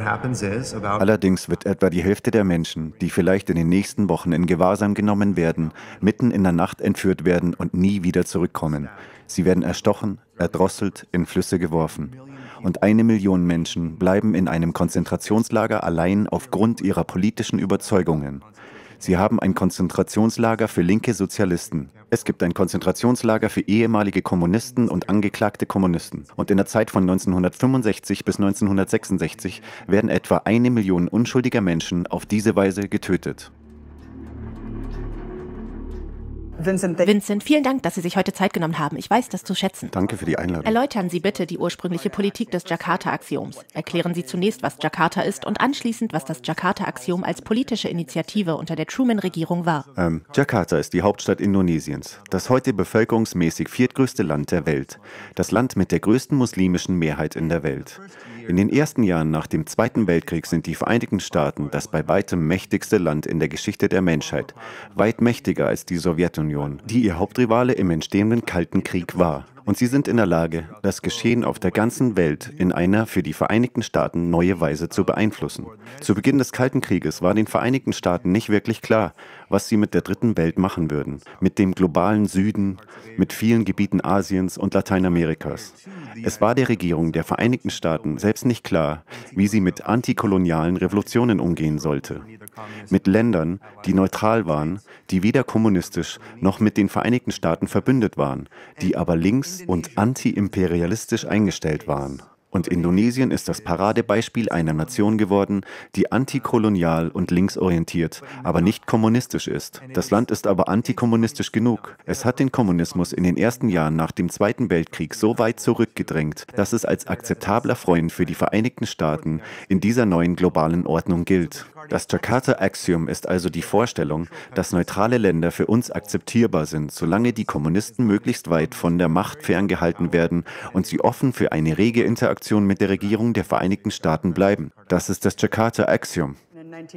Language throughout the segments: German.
Allerdings wird etwa die Hälfte der Menschen, die vielleicht in den nächsten Wochen in Gewahrsam genommen werden, mitten in der Nacht entführt werden und nie wieder zurückkommen. Sie werden erstochen, erdrosselt, in Flüsse geworfen. Und eine Million Menschen bleiben in einem Konzentrationslager allein aufgrund ihrer politischen Überzeugungen. Sie haben ein Konzentrationslager für linke Sozialisten. Es gibt ein Konzentrationslager für ehemalige Kommunisten und angeklagte Kommunisten. Und in der Zeit von 1965 bis 1966 werden etwa eine Million unschuldiger Menschen auf diese Weise getötet. Vincent, Vincent, vielen Dank, dass Sie sich heute Zeit genommen haben. Ich weiß das zu schätzen. Danke für die Einladung. Erläutern Sie bitte die ursprüngliche Politik des Jakarta-Axioms. Erklären Sie zunächst, was Jakarta ist und anschließend, was das Jakarta-Axiom als politische Initiative unter der Truman-Regierung war. Ähm, Jakarta ist die Hauptstadt Indonesiens, das heute bevölkerungsmäßig viertgrößte Land der Welt, das Land mit der größten muslimischen Mehrheit in der Welt. In den ersten Jahren nach dem Zweiten Weltkrieg sind die Vereinigten Staaten das bei weitem mächtigste Land in der Geschichte der Menschheit, weit mächtiger als die Sowjetunion, die ihr Hauptrivale im entstehenden Kalten Krieg war. Und sie sind in der Lage, das Geschehen auf der ganzen Welt in einer für die Vereinigten Staaten neue Weise zu beeinflussen. Zu Beginn des Kalten Krieges war den Vereinigten Staaten nicht wirklich klar, was sie mit der dritten Welt machen würden, mit dem globalen Süden, mit vielen Gebieten Asiens und Lateinamerikas. Es war der Regierung der Vereinigten Staaten selbst nicht klar, wie sie mit antikolonialen Revolutionen umgehen sollte. Mit Ländern, die neutral waren, die weder kommunistisch noch mit den Vereinigten Staaten verbündet waren, die aber links und antiimperialistisch eingestellt waren. Und Indonesien ist das Paradebeispiel einer Nation geworden, die antikolonial und linksorientiert, aber nicht kommunistisch ist. Das Land ist aber antikommunistisch genug. Es hat den Kommunismus in den ersten Jahren nach dem Zweiten Weltkrieg so weit zurückgedrängt, dass es als akzeptabler Freund für die Vereinigten Staaten in dieser neuen globalen Ordnung gilt. Das Jakarta-Axiom ist also die Vorstellung, dass neutrale Länder für uns akzeptierbar sind, solange die Kommunisten möglichst weit von der Macht ferngehalten werden und sie offen für eine rege Interaktion Interaktion mit der Regierung der Vereinigten Staaten bleiben. Das ist das Jakarta-Axiom.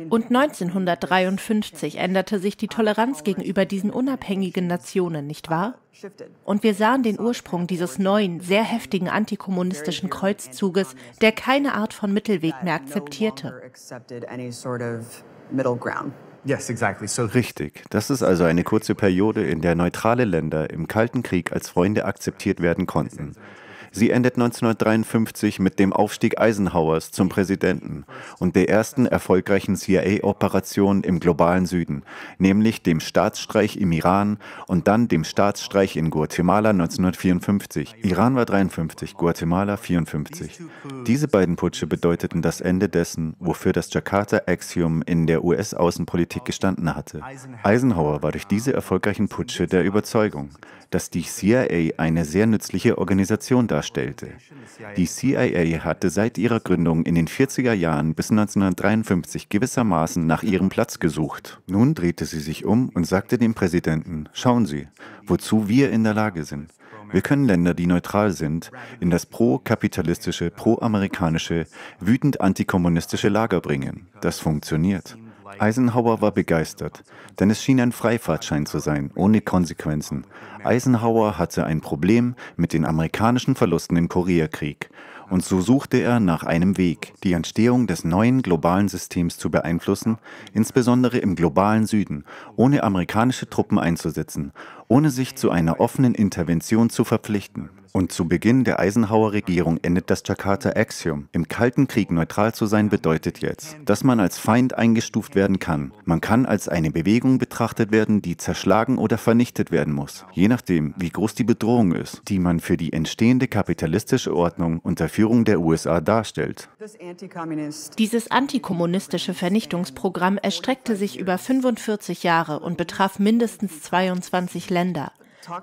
Und 1953 änderte sich die Toleranz gegenüber diesen unabhängigen Nationen, nicht wahr? Und wir sahen den Ursprung dieses neuen, sehr heftigen antikommunistischen Kreuzzuges, der keine Art von Mittelweg mehr akzeptierte. Richtig. Das ist also eine kurze Periode, in der neutrale Länder im Kalten Krieg als Freunde akzeptiert werden konnten. Sie endet 1953 mit dem Aufstieg Eisenhowers zum Präsidenten und der ersten erfolgreichen CIA-Operation im globalen Süden, nämlich dem Staatsstreich im Iran und dann dem Staatsstreich in Guatemala 1954. Iran war 53, Guatemala 54. Diese beiden Putsche bedeuteten das Ende dessen, wofür das Jakarta-Axiom in der US-Außenpolitik gestanden hatte. Eisenhower war durch diese erfolgreichen Putsche der Überzeugung, dass die CIA eine sehr nützliche Organisation darstellt darstellte. Die CIA hatte seit ihrer Gründung in den 40er Jahren bis 1953 gewissermaßen nach ihrem Platz gesucht. Nun drehte sie sich um und sagte dem Präsidenten, schauen Sie, wozu wir in der Lage sind. Wir können Länder, die neutral sind, in das pro-kapitalistische, pro-amerikanische, wütend antikommunistische Lager bringen. Das funktioniert. Eisenhower war begeistert, denn es schien ein Freifahrtschein zu sein, ohne Konsequenzen. Eisenhower hatte ein Problem mit den amerikanischen Verlusten im Koreakrieg. Und so suchte er nach einem Weg, die Entstehung des neuen globalen Systems zu beeinflussen, insbesondere im globalen Süden, ohne amerikanische Truppen einzusetzen, ohne sich zu einer offenen Intervention zu verpflichten. Und zu Beginn der Eisenhower Regierung endet das Jakarta-Axiom. Im Kalten Krieg neutral zu sein bedeutet jetzt, dass man als Feind eingestuft werden kann. Man kann als eine Bewegung betrachtet werden, die zerschlagen oder vernichtet werden muss, je nachdem, wie groß die Bedrohung ist, die man für die entstehende kapitalistische Ordnung unter Führung der USA darstellt. Dieses antikommunistische Vernichtungsprogramm erstreckte sich über 45 Jahre und betraf mindestens 22 Länder.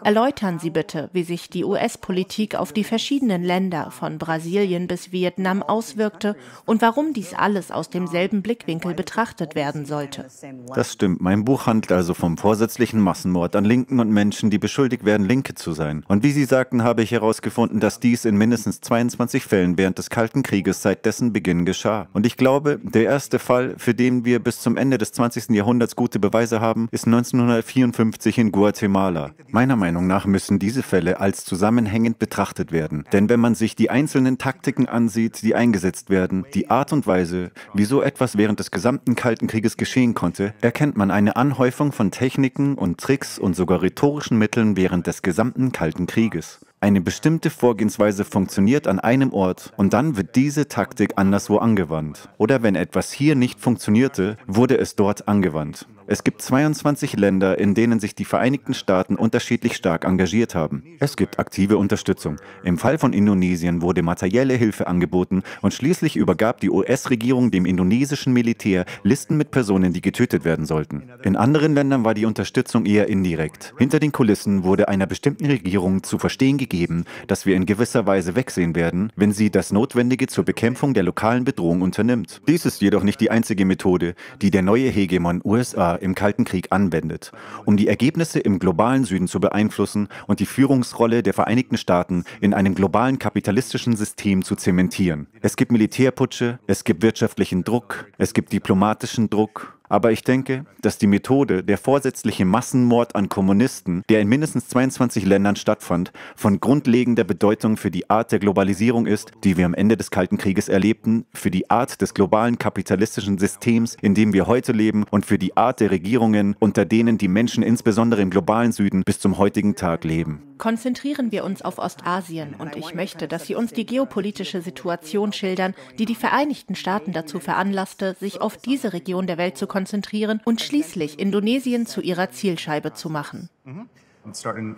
Erläutern Sie bitte, wie sich die US-Politik auf die verschiedenen Länder von Brasilien bis Vietnam auswirkte und warum dies alles aus demselben Blickwinkel betrachtet werden sollte. Das stimmt. Mein Buch handelt also vom vorsätzlichen Massenmord an Linken und Menschen, die beschuldigt werden, Linke zu sein. Und wie Sie sagten, habe ich herausgefunden, dass dies in mindestens 22 Fällen während des Kalten Krieges seit dessen Beginn geschah. Und ich glaube, der erste Fall, für den wir bis zum Ende des 20. Jahrhunderts gute Beweise haben, ist 1954 in Guatemala. Meine meiner Meinung nach müssen diese Fälle als zusammenhängend betrachtet werden. Denn wenn man sich die einzelnen Taktiken ansieht, die eingesetzt werden, die Art und Weise, wie so etwas während des gesamten Kalten Krieges geschehen konnte, erkennt man eine Anhäufung von Techniken und Tricks und sogar rhetorischen Mitteln während des gesamten Kalten Krieges. Eine bestimmte Vorgehensweise funktioniert an einem Ort und dann wird diese Taktik anderswo angewandt. Oder wenn etwas hier nicht funktionierte, wurde es dort angewandt. Es gibt 22 Länder, in denen sich die Vereinigten Staaten unterschiedlich stark engagiert haben. Es gibt aktive Unterstützung. Im Fall von Indonesien wurde materielle Hilfe angeboten und schließlich übergab die US-Regierung dem indonesischen Militär Listen mit Personen, die getötet werden sollten. In anderen Ländern war die Unterstützung eher indirekt. Hinter den Kulissen wurde einer bestimmten Regierung zu verstehen gegeben, dass wir in gewisser Weise wegsehen werden, wenn sie das Notwendige zur Bekämpfung der lokalen Bedrohung unternimmt. Dies ist jedoch nicht die einzige Methode, die der neue Hegemon USA im Kalten Krieg anwendet, um die Ergebnisse im globalen Süden zu beeinflussen und die Führungsrolle der Vereinigten Staaten in einem globalen kapitalistischen System zu zementieren. Es gibt Militärputsche, es gibt wirtschaftlichen Druck, es gibt diplomatischen Druck, aber ich denke, dass die Methode, der vorsätzliche Massenmord an Kommunisten, der in mindestens 22 Ländern stattfand, von grundlegender Bedeutung für die Art der Globalisierung ist, die wir am Ende des Kalten Krieges erlebten, für die Art des globalen kapitalistischen Systems, in dem wir heute leben und für die Art der Regierungen, unter denen die Menschen insbesondere im globalen Süden bis zum heutigen Tag leben. Konzentrieren wir uns auf Ostasien und ich möchte, dass Sie uns die geopolitische Situation schildern, die die Vereinigten Staaten dazu veranlasste, sich auf diese Region der Welt zu konzentrieren konzentrieren und schließlich Indonesien zu ihrer Zielscheibe zu machen.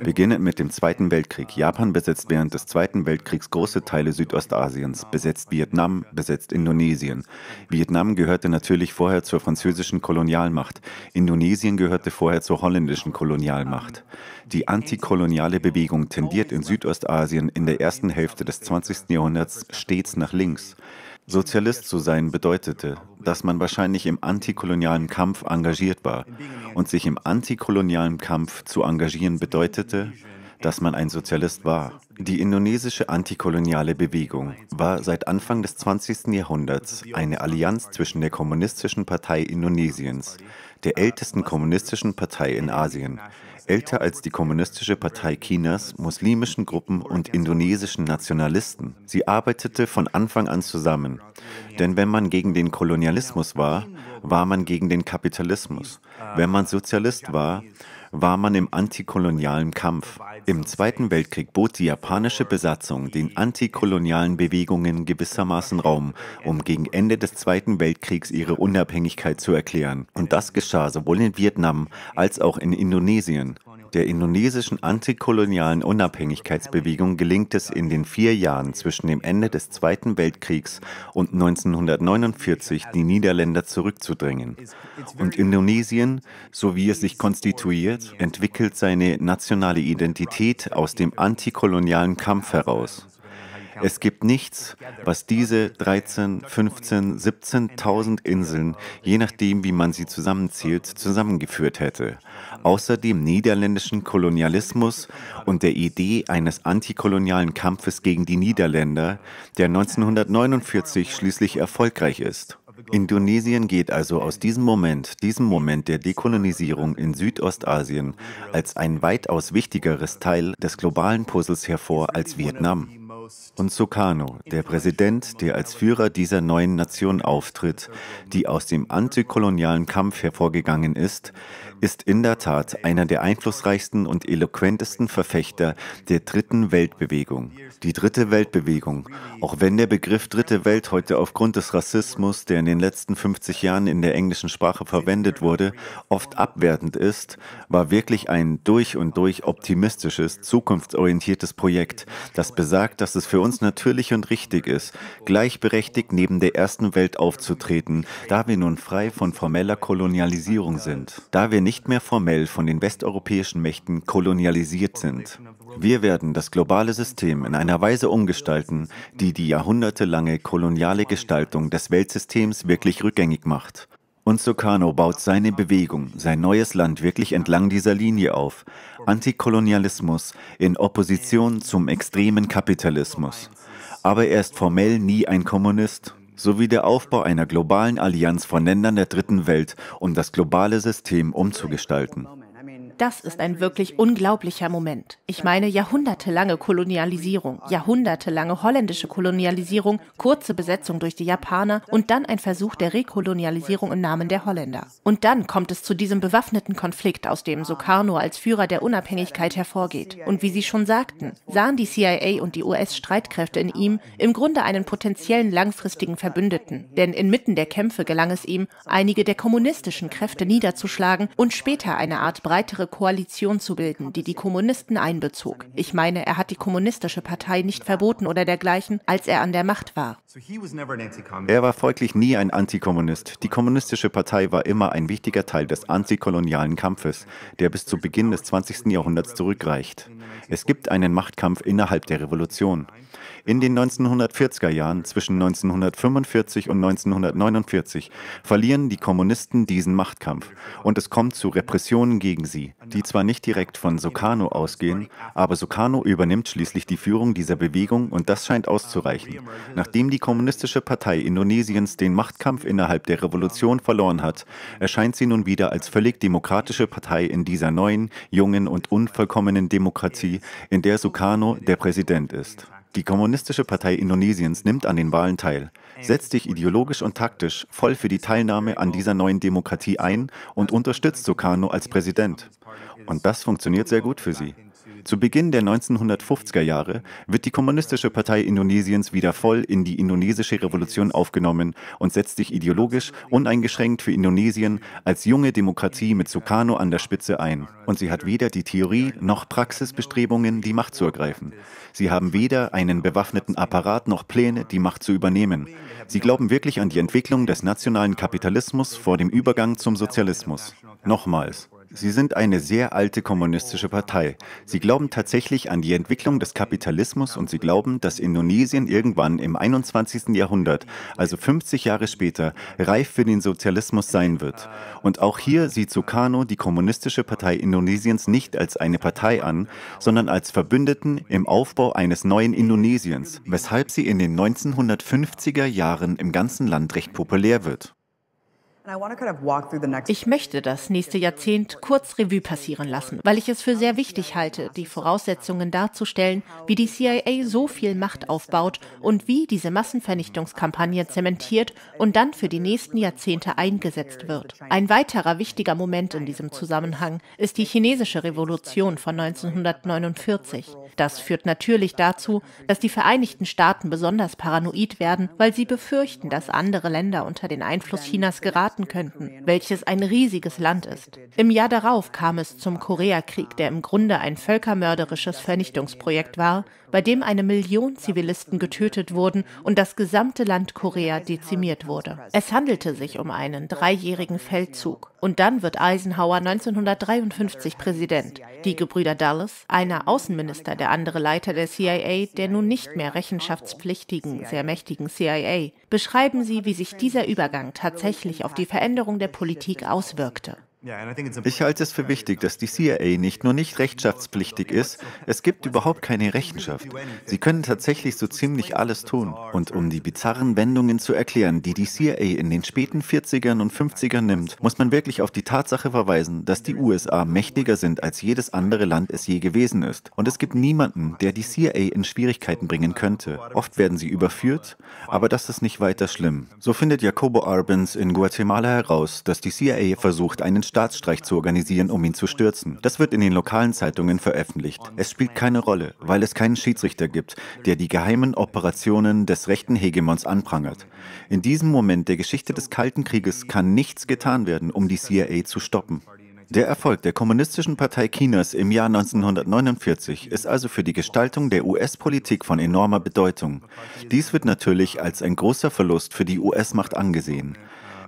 Beginnend mit dem Zweiten Weltkrieg. Japan besetzt während des Zweiten Weltkriegs große Teile Südostasiens, besetzt Vietnam, besetzt Indonesien. Vietnam gehörte natürlich vorher zur französischen Kolonialmacht. Indonesien gehörte vorher zur holländischen Kolonialmacht. Die antikoloniale Bewegung tendiert in Südostasien in der ersten Hälfte des 20. Jahrhunderts stets nach links. Sozialist zu sein bedeutete, dass man wahrscheinlich im antikolonialen Kampf engagiert war. Und sich im antikolonialen Kampf zu engagieren bedeutete, dass man ein Sozialist war. Die indonesische antikoloniale Bewegung war seit Anfang des 20. Jahrhunderts eine Allianz zwischen der Kommunistischen Partei Indonesiens, der ältesten kommunistischen Partei in Asien, älter als die Kommunistische Partei Chinas, muslimischen Gruppen und indonesischen Nationalisten. Sie arbeitete von Anfang an zusammen. Denn wenn man gegen den Kolonialismus war, war man gegen den Kapitalismus. Wenn man Sozialist war, war man im antikolonialen Kampf. Im Zweiten Weltkrieg bot die japanische Besatzung den antikolonialen Bewegungen gewissermaßen Raum, um gegen Ende des Zweiten Weltkriegs ihre Unabhängigkeit zu erklären. Und das geschah sowohl in Vietnam als auch in Indonesien. Der indonesischen antikolonialen Unabhängigkeitsbewegung gelingt es in den vier Jahren zwischen dem Ende des Zweiten Weltkriegs und 1949, die Niederländer zurückzudrängen. Und Indonesien, so wie es sich konstituiert, entwickelt seine nationale Identität aus dem antikolonialen Kampf heraus. Es gibt nichts, was diese 13, 15, 17.000 Inseln, je nachdem, wie man sie zusammenzählt, zusammengeführt hätte, außer dem niederländischen Kolonialismus und der Idee eines antikolonialen Kampfes gegen die Niederländer, der 1949 schließlich erfolgreich ist. Indonesien geht also aus diesem Moment, diesem Moment der Dekolonisierung in Südostasien, als ein weitaus wichtigeres Teil des globalen Puzzles hervor als Vietnam und Sukarno, der Präsident, der als Führer dieser neuen Nation auftritt, die aus dem antikolonialen Kampf hervorgegangen ist, ist in der Tat einer der einflussreichsten und eloquentesten Verfechter der dritten Weltbewegung. Die dritte Weltbewegung, auch wenn der Begriff dritte Welt heute aufgrund des Rassismus, der in den letzten 50 Jahren in der englischen Sprache verwendet wurde, oft abwertend ist, war wirklich ein durch und durch optimistisches, zukunftsorientiertes Projekt, das besagt, dass dass es für uns natürlich und richtig ist, gleichberechtigt neben der ersten Welt aufzutreten, da wir nun frei von formeller Kolonialisierung sind, da wir nicht mehr formell von den westeuropäischen Mächten kolonialisiert sind. Wir werden das globale System in einer Weise umgestalten, die die jahrhundertelange koloniale Gestaltung des Weltsystems wirklich rückgängig macht. Und Sukarno baut seine Bewegung, sein neues Land wirklich entlang dieser Linie auf. Antikolonialismus in Opposition zum extremen Kapitalismus. Aber er ist formell nie ein Kommunist, sowie der Aufbau einer globalen Allianz von Ländern der dritten Welt, um das globale System umzugestalten. Das ist ein wirklich unglaublicher Moment. Ich meine jahrhundertelange Kolonialisierung, jahrhundertelange holländische Kolonialisierung, kurze Besetzung durch die Japaner und dann ein Versuch der Rekolonialisierung im Namen der Holländer. Und dann kommt es zu diesem bewaffneten Konflikt, aus dem Sukarno als Führer der Unabhängigkeit hervorgeht. Und wie Sie schon sagten, sahen die CIA und die US-Streitkräfte in ihm im Grunde einen potenziellen langfristigen Verbündeten. Denn inmitten der Kämpfe gelang es ihm, einige der kommunistischen Kräfte niederzuschlagen und später eine Art breitere innere Koalition zu bilden, die die Kommunisten einbezog. Ich meine, er hat die kommunistische Partei nicht verboten oder dergleichen, als er an der Macht war. Er war folglich nie ein Antikommunist. Die kommunistische Partei war immer ein wichtiger Teil des antikolonialen Kampfes, der bis zu Beginn des 20. Jahrhunderts zurückreicht. Es gibt einen Machtkampf innerhalb der Revolution. In den 1940er Jahren zwischen 1945 und 1949 verlieren die Kommunisten diesen Machtkampf und es kommt zu Repressionen gegen sie die zwar nicht direkt von Sukarno ausgehen, aber Sukarno übernimmt schließlich die Führung dieser Bewegung und das scheint auszureichen. Nachdem die Kommunistische Partei Indonesiens den Machtkampf innerhalb der Revolution verloren hat, erscheint sie nun wieder als völlig demokratische Partei in dieser neuen, jungen und unvollkommenen Demokratie, in der Sukarno der Präsident ist. Die Kommunistische Partei Indonesiens nimmt an den Wahlen teil, setzt sich ideologisch und taktisch voll für die Teilnahme an dieser neuen Demokratie ein und unterstützt Sukarno als Präsident. Und das funktioniert sehr gut für sie. Zu Beginn der 1950er Jahre wird die Kommunistische Partei Indonesiens wieder voll in die indonesische Revolution aufgenommen und setzt sich ideologisch uneingeschränkt für Indonesien als junge Demokratie mit Sukarno an der Spitze ein. Und sie hat weder die Theorie noch Praxisbestrebungen, die Macht zu ergreifen. Sie haben weder einen bewaffneten Apparat noch Pläne, die Macht zu übernehmen. Sie glauben wirklich an die Entwicklung des nationalen Kapitalismus vor dem Übergang zum Sozialismus. Nochmals, Sie sind eine sehr alte kommunistische Partei. Sie glauben tatsächlich an die Entwicklung des Kapitalismus und sie glauben, dass Indonesien irgendwann im 21. Jahrhundert, also 50 Jahre später, reif für den Sozialismus sein wird. Und auch hier sieht Sukarno die Kommunistische Partei Indonesiens nicht als eine Partei an, sondern als Verbündeten im Aufbau eines neuen Indonesiens, weshalb sie in den 1950er Jahren im ganzen Land recht populär wird. Ich möchte das nächste Jahrzehnt kurz Revue passieren lassen, weil ich es für sehr wichtig halte, die Voraussetzungen darzustellen, wie die CIA so viel Macht aufbaut und wie diese Massenvernichtungskampagne zementiert und dann für die nächsten Jahrzehnte eingesetzt wird. Ein weiterer wichtiger Moment in diesem Zusammenhang ist die chinesische Revolution von 1949. Das führt natürlich dazu, dass die Vereinigten Staaten besonders paranoid werden, weil sie befürchten, dass andere Länder unter den Einfluss Chinas geraten erwarten könnten, welches ein riesiges Land ist. Im Jahr darauf kam es zum Koreakrieg, der im Grunde ein völkermörderisches Vernichtungsprojekt war, bei dem eine Million Zivilisten getötet wurden und das gesamte Land Korea dezimiert wurde. Es handelte sich um einen dreijährigen Feldzug. Und dann wird Eisenhower 1953 Präsident. Die Gebrüder Dulles, einer Außenminister, der andere Leiter der CIA, der nun nicht mehr rechenschaftspflichtigen, sehr mächtigen CIA, beschreiben sie, wie sich dieser Übergang tatsächlich auf die die Veränderung der Politik auswirkte. Ich halte es für wichtig, dass die CIA nicht nur nicht rechtschaftspflichtig ist, es gibt überhaupt keine Rechenschaft. Sie können tatsächlich so ziemlich alles tun. Und um die bizarren Wendungen zu erklären, die die CIA in den späten 40ern und 50ern nimmt, muss man wirklich auf die Tatsache verweisen, dass die USA mächtiger sind, als jedes andere Land es je gewesen ist. Und es gibt niemanden, der die CIA in Schwierigkeiten bringen könnte. Oft werden sie überführt, aber das ist nicht weiter schlimm. So findet Jacobo Arbenz in Guatemala heraus, dass die CIA versucht, einen Staatsstreich zu organisieren, um ihn zu stürzen. Das wird in den lokalen Zeitungen veröffentlicht. Es spielt keine Rolle, weil es keinen Schiedsrichter gibt, der die geheimen Operationen des rechten Hegemons anprangert. In diesem Moment der Geschichte des Kalten Krieges kann nichts getan werden, um die CIA zu stoppen. Der Erfolg der Kommunistischen Partei Chinas im Jahr 1949 ist also für die Gestaltung der US-Politik von enormer Bedeutung. Dies wird natürlich als ein großer Verlust für die US-Macht angesehen.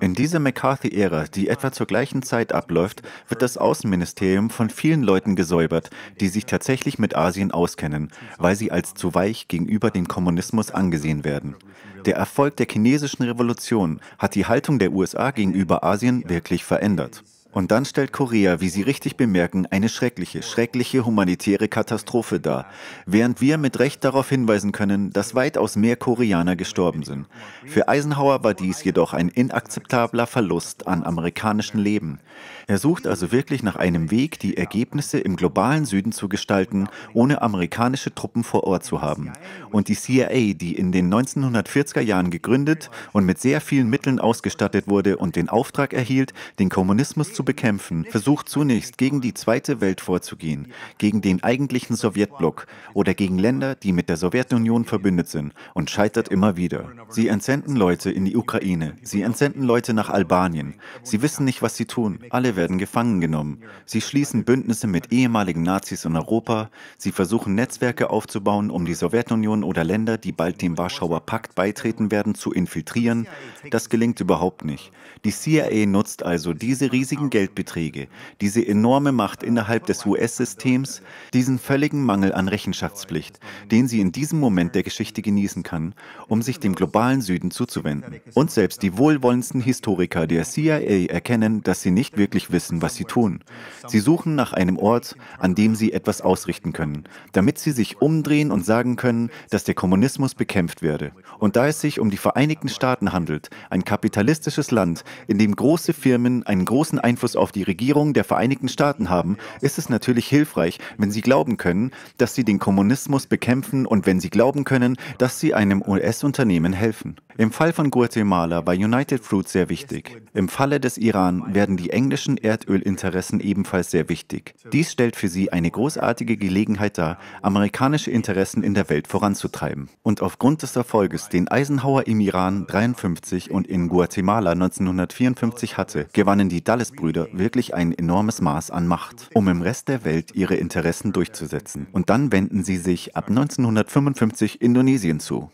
In dieser McCarthy-Ära, die etwa zur gleichen Zeit abläuft, wird das Außenministerium von vielen Leuten gesäubert, die sich tatsächlich mit Asien auskennen, weil sie als zu weich gegenüber dem Kommunismus angesehen werden. Der Erfolg der chinesischen Revolution hat die Haltung der USA gegenüber Asien wirklich verändert. Und dann stellt Korea, wie Sie richtig bemerken, eine schreckliche, schreckliche humanitäre Katastrophe dar, während wir mit Recht darauf hinweisen können, dass weitaus mehr Koreaner gestorben sind. Für Eisenhower war dies jedoch ein inakzeptabler Verlust an amerikanischem Leben. Er sucht also wirklich nach einem Weg, die Ergebnisse im globalen Süden zu gestalten, ohne amerikanische Truppen vor Ort zu haben. Und die CIA, die in den 1940er Jahren gegründet und mit sehr vielen Mitteln ausgestattet wurde und den Auftrag erhielt, den Kommunismus zu bekämpfen, versucht zunächst gegen die Zweite Welt vorzugehen, gegen den eigentlichen Sowjetblock oder gegen Länder, die mit der Sowjetunion verbündet sind und scheitert immer wieder. Sie entsenden Leute in die Ukraine, sie entsenden Leute nach Albanien. Sie wissen nicht, was sie tun. Alle werden gefangen genommen. Sie schließen Bündnisse mit ehemaligen Nazis in Europa. Sie versuchen Netzwerke aufzubauen, um die Sowjetunion oder Länder, die bald dem Warschauer Pakt beitreten werden, zu infiltrieren. Das gelingt überhaupt nicht. Die CIA nutzt also diese riesigen riesigen Geldbeträge, diese enorme Macht innerhalb des US-Systems, diesen völligen Mangel an Rechenschaftspflicht, den sie in diesem Moment der Geschichte genießen kann, um sich dem globalen Süden zuzuwenden. Und selbst die wohlwollendsten Historiker der CIA erkennen, dass sie nicht wirklich wissen, was sie tun. Sie suchen nach einem Ort, an dem sie etwas ausrichten können, damit sie sich umdrehen und sagen können, dass der Kommunismus bekämpft werde. Und da es sich um die Vereinigten Staaten handelt, ein kapitalistisches Land, in dem große Firmen einen großen Einfluss Einfluss auf die Regierung der Vereinigten Staaten haben, ist es natürlich hilfreich, wenn sie glauben können, dass sie den Kommunismus bekämpfen und wenn sie glauben können, dass sie einem US-Unternehmen helfen. Im Fall von Guatemala war United Fruit sehr wichtig. Im Falle des Iran werden die englischen Erdölinteressen ebenfalls sehr wichtig. Dies stellt für sie eine großartige Gelegenheit dar, amerikanische Interessen in der Welt voranzutreiben. Und aufgrund des Erfolges, den Eisenhower im Iran 53 und in Guatemala 1954 hatte, gewannen die Dallas-Brüder Brüder wirklich ein enormes Maß an Macht, um im Rest der Welt ihre Interessen durchzusetzen. Und dann wenden sie sich ab 1955 Indonesien zu.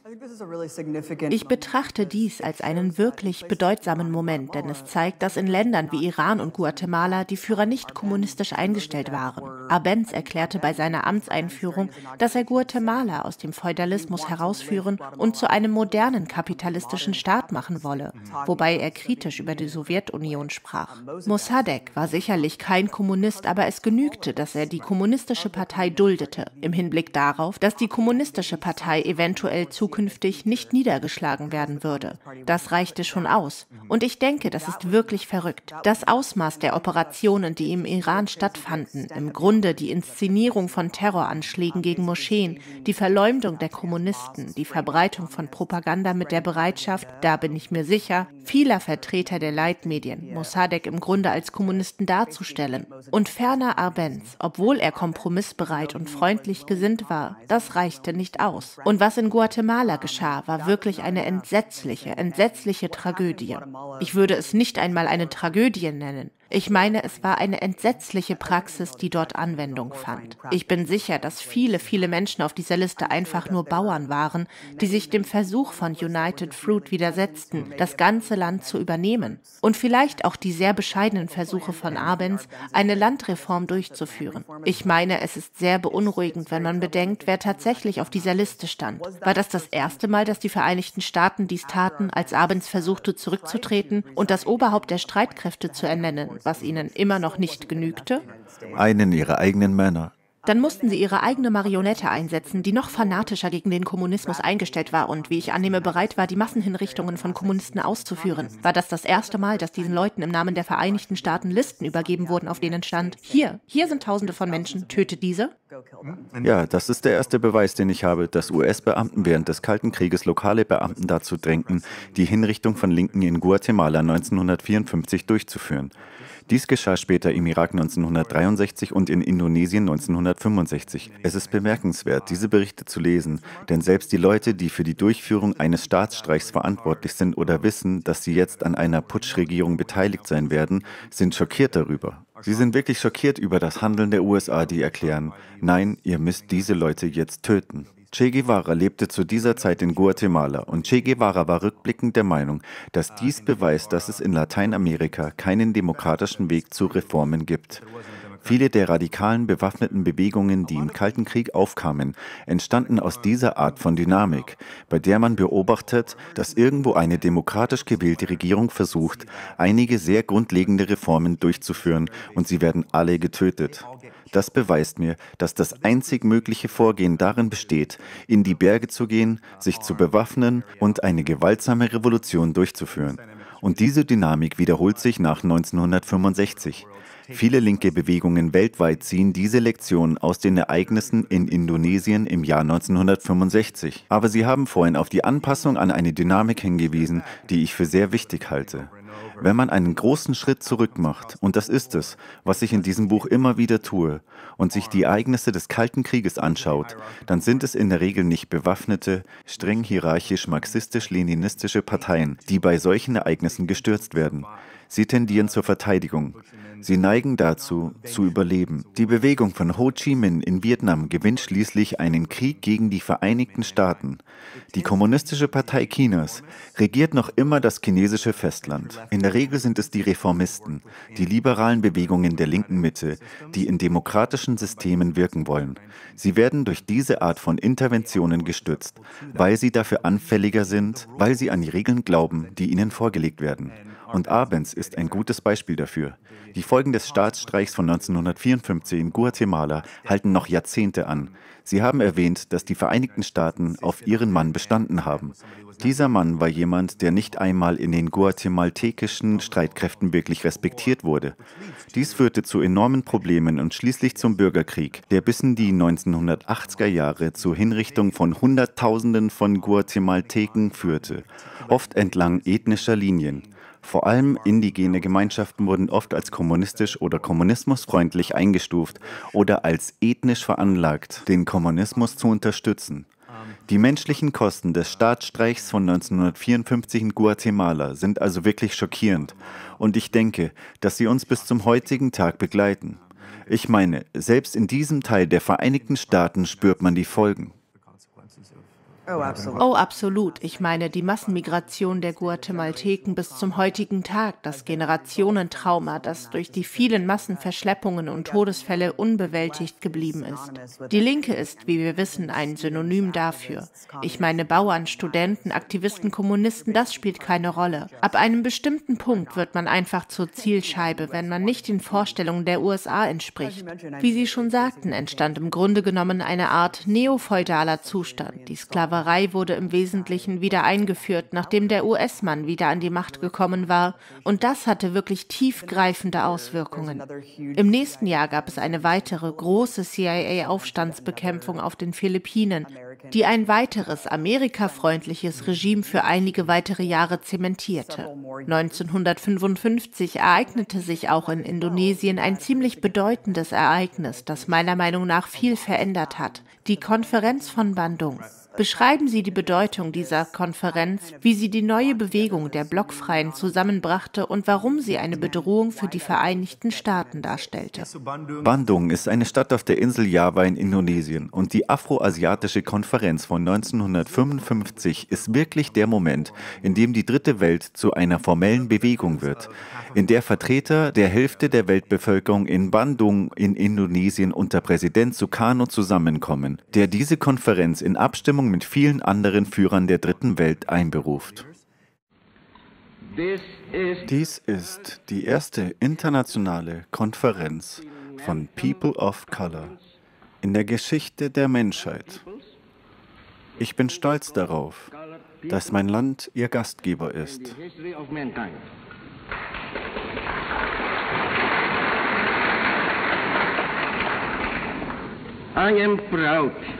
Ich betrachte dies als einen wirklich bedeutsamen Moment, denn es zeigt, dass in Ländern wie Iran und Guatemala die Führer nicht kommunistisch eingestellt waren. Abenz erklärte bei seiner Amtseinführung, dass er Guatemala aus dem Feudalismus herausführen und zu einem modernen kapitalistischen Staat machen wolle, wobei er kritisch über die Sowjetunion sprach. Sadek war sicherlich kein Kommunist, aber es genügte, dass er die kommunistische Partei duldete, im Hinblick darauf, dass die kommunistische Partei eventuell zukünftig nicht niedergeschlagen werden würde. Das reichte schon aus. Und ich denke, das ist wirklich verrückt. Das Ausmaß der Operationen, die im Iran stattfanden, im Grunde die Inszenierung von Terroranschlägen gegen Moscheen, die Verleumdung der Kommunisten, die Verbreitung von Propaganda mit der Bereitschaft, da bin ich mir sicher, vieler Vertreter der Leitmedien, Mossadegh im Grunde als Kommunisten darzustellen. Und ferner Arbenz, obwohl er kompromissbereit und freundlich gesinnt war, das reichte nicht aus. Und was in Guatemala geschah, war wirklich eine entsetzliche, entsetzliche Tragödie. Ich würde es nicht einmal eine Tragödie nennen. Ich meine, es war eine entsetzliche Praxis, die dort Anwendung fand. Ich bin sicher, dass viele, viele Menschen auf dieser Liste einfach nur Bauern waren, die sich dem Versuch von United Fruit widersetzten, das ganze Land zu übernehmen. Und vielleicht auch die sehr bescheidenen Versuche von Abens, eine Landreform durchzuführen. Ich meine, es ist sehr beunruhigend, wenn man bedenkt, wer tatsächlich auf dieser Liste stand. War das das erste Mal, dass die Vereinigten Staaten dies taten, als Abens versuchte zurückzutreten und das Oberhaupt der Streitkräfte zu ernennen? was ihnen immer noch nicht genügte? Einen ihrer eigenen Männer. Dann mussten sie ihre eigene Marionette einsetzen, die noch fanatischer gegen den Kommunismus eingestellt war und, wie ich annehme, bereit war, die Massenhinrichtungen von Kommunisten auszuführen. War das das erste Mal, dass diesen Leuten im Namen der Vereinigten Staaten Listen übergeben wurden, auf denen stand, hier, hier sind Tausende von Menschen, tötet diese? Ja, das ist der erste Beweis, den ich habe, dass US-Beamten während des Kalten Krieges lokale Beamten dazu drängten, die Hinrichtung von Linken in Guatemala 1954 durchzuführen. Dies geschah später im Irak 1963 und in Indonesien 1965. Es ist bemerkenswert, diese Berichte zu lesen, denn selbst die Leute, die für die Durchführung eines Staatsstreichs verantwortlich sind oder wissen, dass sie jetzt an einer Putschregierung beteiligt sein werden, sind schockiert darüber. Sie sind wirklich schockiert über das Handeln der USA, die erklären, nein, ihr müsst diese Leute jetzt töten. Che Guevara lebte zu dieser Zeit in Guatemala und Che Guevara war rückblickend der Meinung, dass dies beweist, dass es in Lateinamerika keinen demokratischen Weg zu Reformen gibt. Viele der radikalen bewaffneten Bewegungen, die im Kalten Krieg aufkamen, entstanden aus dieser Art von Dynamik, bei der man beobachtet, dass irgendwo eine demokratisch gewählte Regierung versucht, einige sehr grundlegende Reformen durchzuführen und sie werden alle getötet. Das beweist mir, dass das einzig mögliche Vorgehen darin besteht, in die Berge zu gehen, sich zu bewaffnen und eine gewaltsame Revolution durchzuführen. Und diese Dynamik wiederholt sich nach 1965. Viele linke Bewegungen weltweit ziehen diese Lektion aus den Ereignissen in Indonesien im Jahr 1965. Aber Sie haben vorhin auf die Anpassung an eine Dynamik hingewiesen, die ich für sehr wichtig halte wenn man einen großen Schritt zurück macht, und das ist es, was ich in diesem Buch immer wieder tue, und sich die Ereignisse des Kalten Krieges anschaut, dann sind es in der Regel nicht bewaffnete, streng hierarchisch marxistisch-leninistische Parteien, die bei solchen Ereignissen gestürzt werden. Sie tendieren zur Verteidigung. Sie neigen dazu, zu überleben. Die Bewegung von Ho Chi Minh in Vietnam gewinnt schließlich einen Krieg gegen die Vereinigten Staaten. Die Kommunistische Partei Chinas regiert noch immer das chinesische Festland. In der Regel sind es die Reformisten, die liberalen Bewegungen der linken Mitte, die in demokratischen Systemen wirken wollen. Sie werden durch diese Art von Interventionen gestützt, weil sie dafür anfälliger sind, weil sie an die Regeln glauben, die ihnen vorgelegt werden und Abends ist ein gutes Beispiel dafür. Die Folgen des Staatsstreichs von 1954 in Guatemala halten noch Jahrzehnte an. Sie haben erwähnt, dass die Vereinigten Staaten auf ihren Mann bestanden haben. Dieser Mann war jemand, der nicht einmal in den guatemaltekischen Streitkräften wirklich respektiert wurde. Dies führte zu enormen Problemen und schließlich zum Bürgerkrieg, der bis in die 1980er Jahre zur Hinrichtung von Hunderttausenden von Guatemalteken führte, oft entlang ethnischer Linien. Vor allem indigene Gemeinschaften wurden oft als kommunistisch oder kommunismusfreundlich eingestuft oder als ethnisch veranlagt, den Kommunismus zu unterstützen. Die menschlichen Kosten des Staatsstreichs von 1954 in Guatemala sind also wirklich schockierend und ich denke, dass sie uns bis zum heutigen Tag begleiten. Ich meine, selbst in diesem Teil der Vereinigten Staaten spürt man die Folgen. Oh, oh, absolut. Ich meine, die Massenmigration der Guatemalteken bis zum heutigen Tag, das Generationentrauma, das durch die vielen Massenverschleppungen und Todesfälle unbewältigt geblieben ist. Die Linke ist, wie wir wissen, ein Synonym dafür. Ich meine, Bauern, Studenten, Aktivisten, Kommunisten, das spielt keine Rolle. Ab einem bestimmten Punkt wird man einfach zur Zielscheibe, wenn man nicht den Vorstellungen der USA entspricht. Wie Sie schon sagten, entstand im Grunde genommen eine Art neofeudaler Zustand, die Sklaverei Sklaverei wurde im Wesentlichen wieder eingeführt, nachdem der US-Mann wieder an die Macht gekommen war. Und das hatte wirklich tiefgreifende Auswirkungen. Im nächsten Jahr gab es eine weitere große CIA-Aufstandsbekämpfung auf den Philippinen, die ein weiteres amerikafreundliches Regime für einige weitere Jahre zementierte. 1955 ereignete sich auch in Indonesien ein ziemlich bedeutendes Ereignis, das meiner Meinung nach viel verändert hat, die Konferenz von Bandung. Beschreiben Sie die Bedeutung dieser Konferenz, wie sie die neue Bewegung der Blockfreien zusammenbrachte und warum sie eine Bedrohung für die Vereinigten Staaten darstellte. Bandung ist eine Stadt auf der Insel Java in Indonesien und die Afroasiatische Konferenz von 1955 ist wirklich der Moment, in dem die dritte Welt zu einer formellen Bewegung wird, in der Vertreter der Hälfte der Weltbevölkerung in Bandung in Indonesien unter Präsident Sukarno zusammenkommen, der diese Konferenz in Abstimmung Abstimmung mit vielen anderen Führern der Dritten Welt einberuft. Dies ist die erste internationale Konferenz von People of Color in der Geschichte der Menschheit. Ich bin stolz darauf, dass mein Land ihr Gastgeber ist.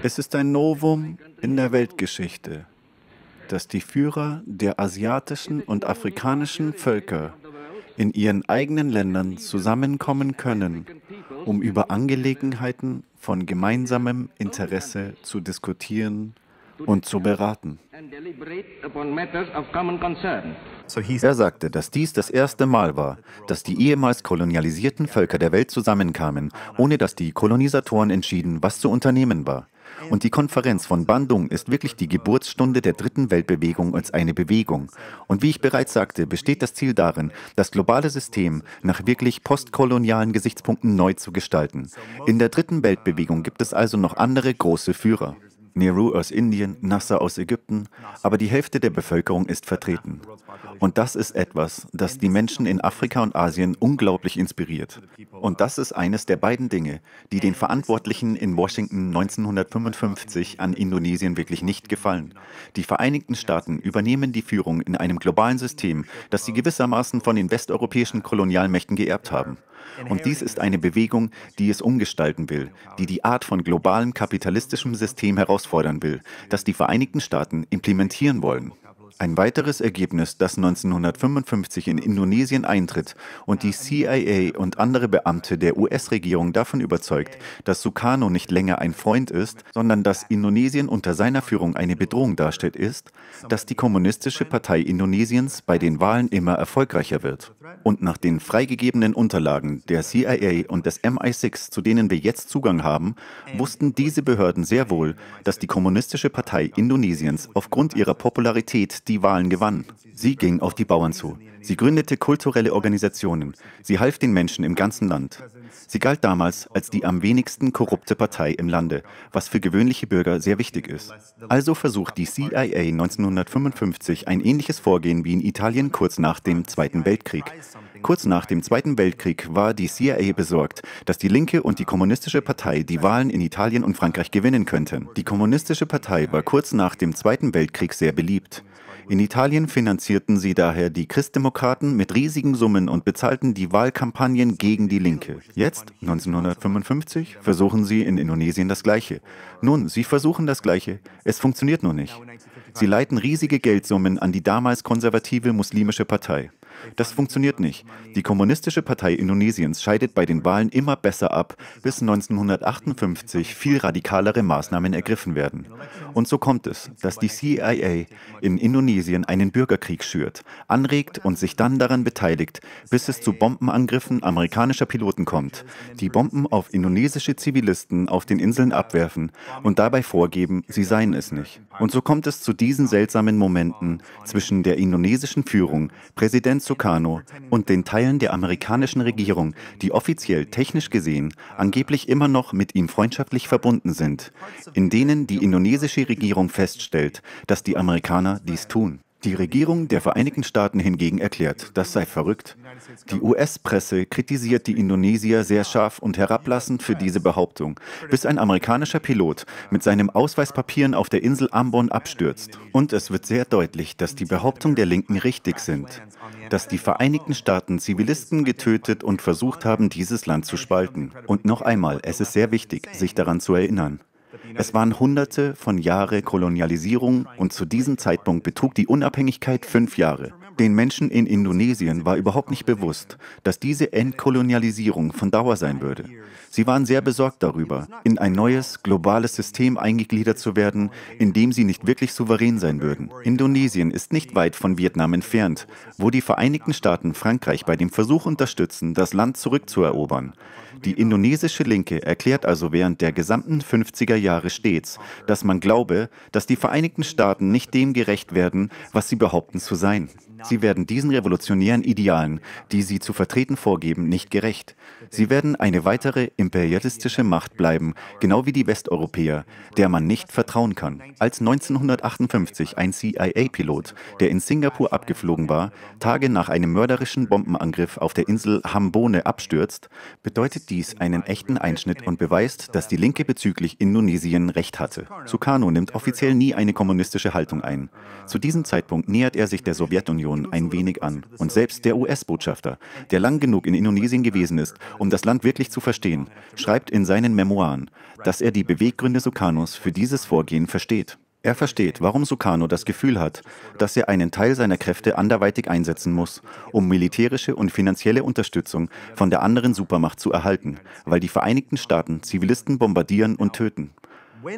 Es ist ein Novum in der Weltgeschichte, dass die Führer der asiatischen und afrikanischen Völker in ihren eigenen Ländern zusammenkommen können, um über Angelegenheiten von gemeinsamem Interesse zu diskutieren und zu beraten. Er sagte, dass dies das erste Mal war, dass die ehemals kolonialisierten Völker der Welt zusammenkamen, ohne dass die Kolonisatoren entschieden, was zu unternehmen war. Und die Konferenz von Bandung ist wirklich die Geburtsstunde der dritten Weltbewegung als eine Bewegung. Und wie ich bereits sagte, besteht das Ziel darin, das globale System nach wirklich postkolonialen Gesichtspunkten neu zu gestalten. In der dritten Weltbewegung gibt es also noch andere große Führer. Nehru aus Indien, Nasser aus Ägypten, aber die Hälfte der Bevölkerung ist vertreten. Und das ist etwas, das die Menschen in Afrika und Asien unglaublich inspiriert. Und das ist eines der beiden Dinge, die den Verantwortlichen in Washington 1955 an Indonesien wirklich nicht gefallen. Die Vereinigten Staaten übernehmen die Führung in einem globalen System, das sie gewissermaßen von den westeuropäischen Kolonialmächten geerbt haben. Und dies ist eine Bewegung, die es umgestalten will, die die Art von globalem kapitalistischem System herausfordern will, das die Vereinigten Staaten implementieren wollen. Ein weiteres Ergebnis, das 1955 in Indonesien eintritt und die CIA und andere Beamte der US-Regierung davon überzeugt, dass Sukarno nicht länger ein Freund ist, sondern dass Indonesien unter seiner Führung eine Bedrohung darstellt, ist, dass die Kommunistische Partei Indonesiens bei den Wahlen immer erfolgreicher wird. Und nach den freigegebenen Unterlagen der CIA und des MI6, zu denen wir jetzt Zugang haben, wussten diese Behörden sehr wohl, dass die Kommunistische Partei Indonesiens aufgrund ihrer Popularität die die Wahlen gewann. Sie ging auf die Bauern zu. Sie gründete kulturelle Organisationen. Sie half den Menschen im ganzen Land. Sie galt damals als die am wenigsten korrupte Partei im Lande, was für gewöhnliche Bürger sehr wichtig ist. Also versucht die CIA 1955 ein ähnliches Vorgehen wie in Italien kurz nach dem Zweiten Weltkrieg. Kurz nach dem Zweiten Weltkrieg war die CIA besorgt, dass die Linke und die Kommunistische Partei die Wahlen in Italien und Frankreich gewinnen könnten. Die Kommunistische Partei war kurz nach dem Zweiten Weltkrieg sehr beliebt. In Italien finanzierten sie daher die Christdemokraten mit riesigen Summen und bezahlten die Wahlkampagnen gegen die Linke. Jetzt, 1955, versuchen sie in Indonesien das Gleiche. Nun, sie versuchen das Gleiche. Es funktioniert nur nicht. Sie leiten riesige Geldsummen an die damals konservative muslimische Partei. Das funktioniert nicht. Die Kommunistische Partei Indonesiens scheidet bei den Wahlen immer besser ab, bis 1958 viel radikalere Maßnahmen ergriffen werden. Und so kommt es, dass die CIA in Indonesien einen Bürgerkrieg schürt, anregt und sich dann daran beteiligt, bis es zu Bombenangriffen amerikanischer Piloten kommt, die Bomben auf indonesische Zivilisten auf den Inseln abwerfen und dabei vorgeben, sie seien es nicht. Und so kommt es zu diesen seltsamen Momenten zwischen der indonesischen Führung, Präsident Sukarno und den Teilen der amerikanischen Regierung, die offiziell technisch gesehen angeblich immer noch mit ihm freundschaftlich verbunden sind, in denen die indonesische Regierung feststellt, dass die Amerikaner dies tun. Die Regierung der Vereinigten Staaten hingegen erklärt, das sei verrückt. Die US-Presse kritisiert die Indonesier sehr scharf und herablassend für diese Behauptung, bis ein amerikanischer Pilot mit seinem Ausweispapieren auf der Insel Ambon abstürzt. Und es wird sehr deutlich, dass die Behauptungen der Linken richtig sind, dass die Vereinigten Staaten Zivilisten getötet und versucht haben, dieses Land zu spalten. Und noch einmal, es ist sehr wichtig, sich daran zu erinnern. Es waren hunderte von Jahre Kolonialisierung und zu diesem Zeitpunkt betrug die Unabhängigkeit fünf Jahre. Den Menschen in Indonesien war überhaupt nicht bewusst, dass diese Entkolonialisierung von Dauer sein würde. Sie waren sehr besorgt darüber, in ein neues globales System eingegliedert zu werden, in dem sie nicht wirklich souverän sein würden. Indonesien ist nicht weit von Vietnam entfernt, wo die Vereinigten Staaten Frankreich bei dem Versuch unterstützen, das Land zurückzuerobern. Die indonesische Linke erklärt also während der gesamten 50er Jahre stets, dass man glaube, dass die Vereinigten Staaten nicht dem gerecht werden, was sie behaupten zu sein. Sie werden diesen revolutionären Idealen, die sie zu vertreten vorgeben, nicht gerecht. Sie werden eine weitere imperialistische Macht bleiben, genau wie die Westeuropäer, der man nicht vertrauen kann. Als 1958 ein CIA-Pilot, der in Singapur abgeflogen war, Tage nach einem mörderischen Bombenangriff auf der Insel Hambone abstürzt, bedeutet dies einen echten Einschnitt und beweist, dass die Linke bezüglich Indonesien recht hatte. Sukarno nimmt offiziell nie eine kommunistische Haltung ein. Zu diesem Zeitpunkt nähert er sich der Sowjetunion Situation ein wenig an. Und selbst der US-Botschafter, der lang genug in Indonesien gewesen ist, um das Land wirklich zu verstehen, schreibt in seinen Memoiren, dass er die Beweggründe Sukarnos für dieses Vorgehen versteht. Er versteht, warum Sukarno das Gefühl hat, dass er einen Teil seiner Kräfte anderweitig einsetzen muss, um militärische und finanzielle Unterstützung von der anderen Supermacht zu erhalten, weil die Vereinigten Staaten Zivilisten bombardieren und töten.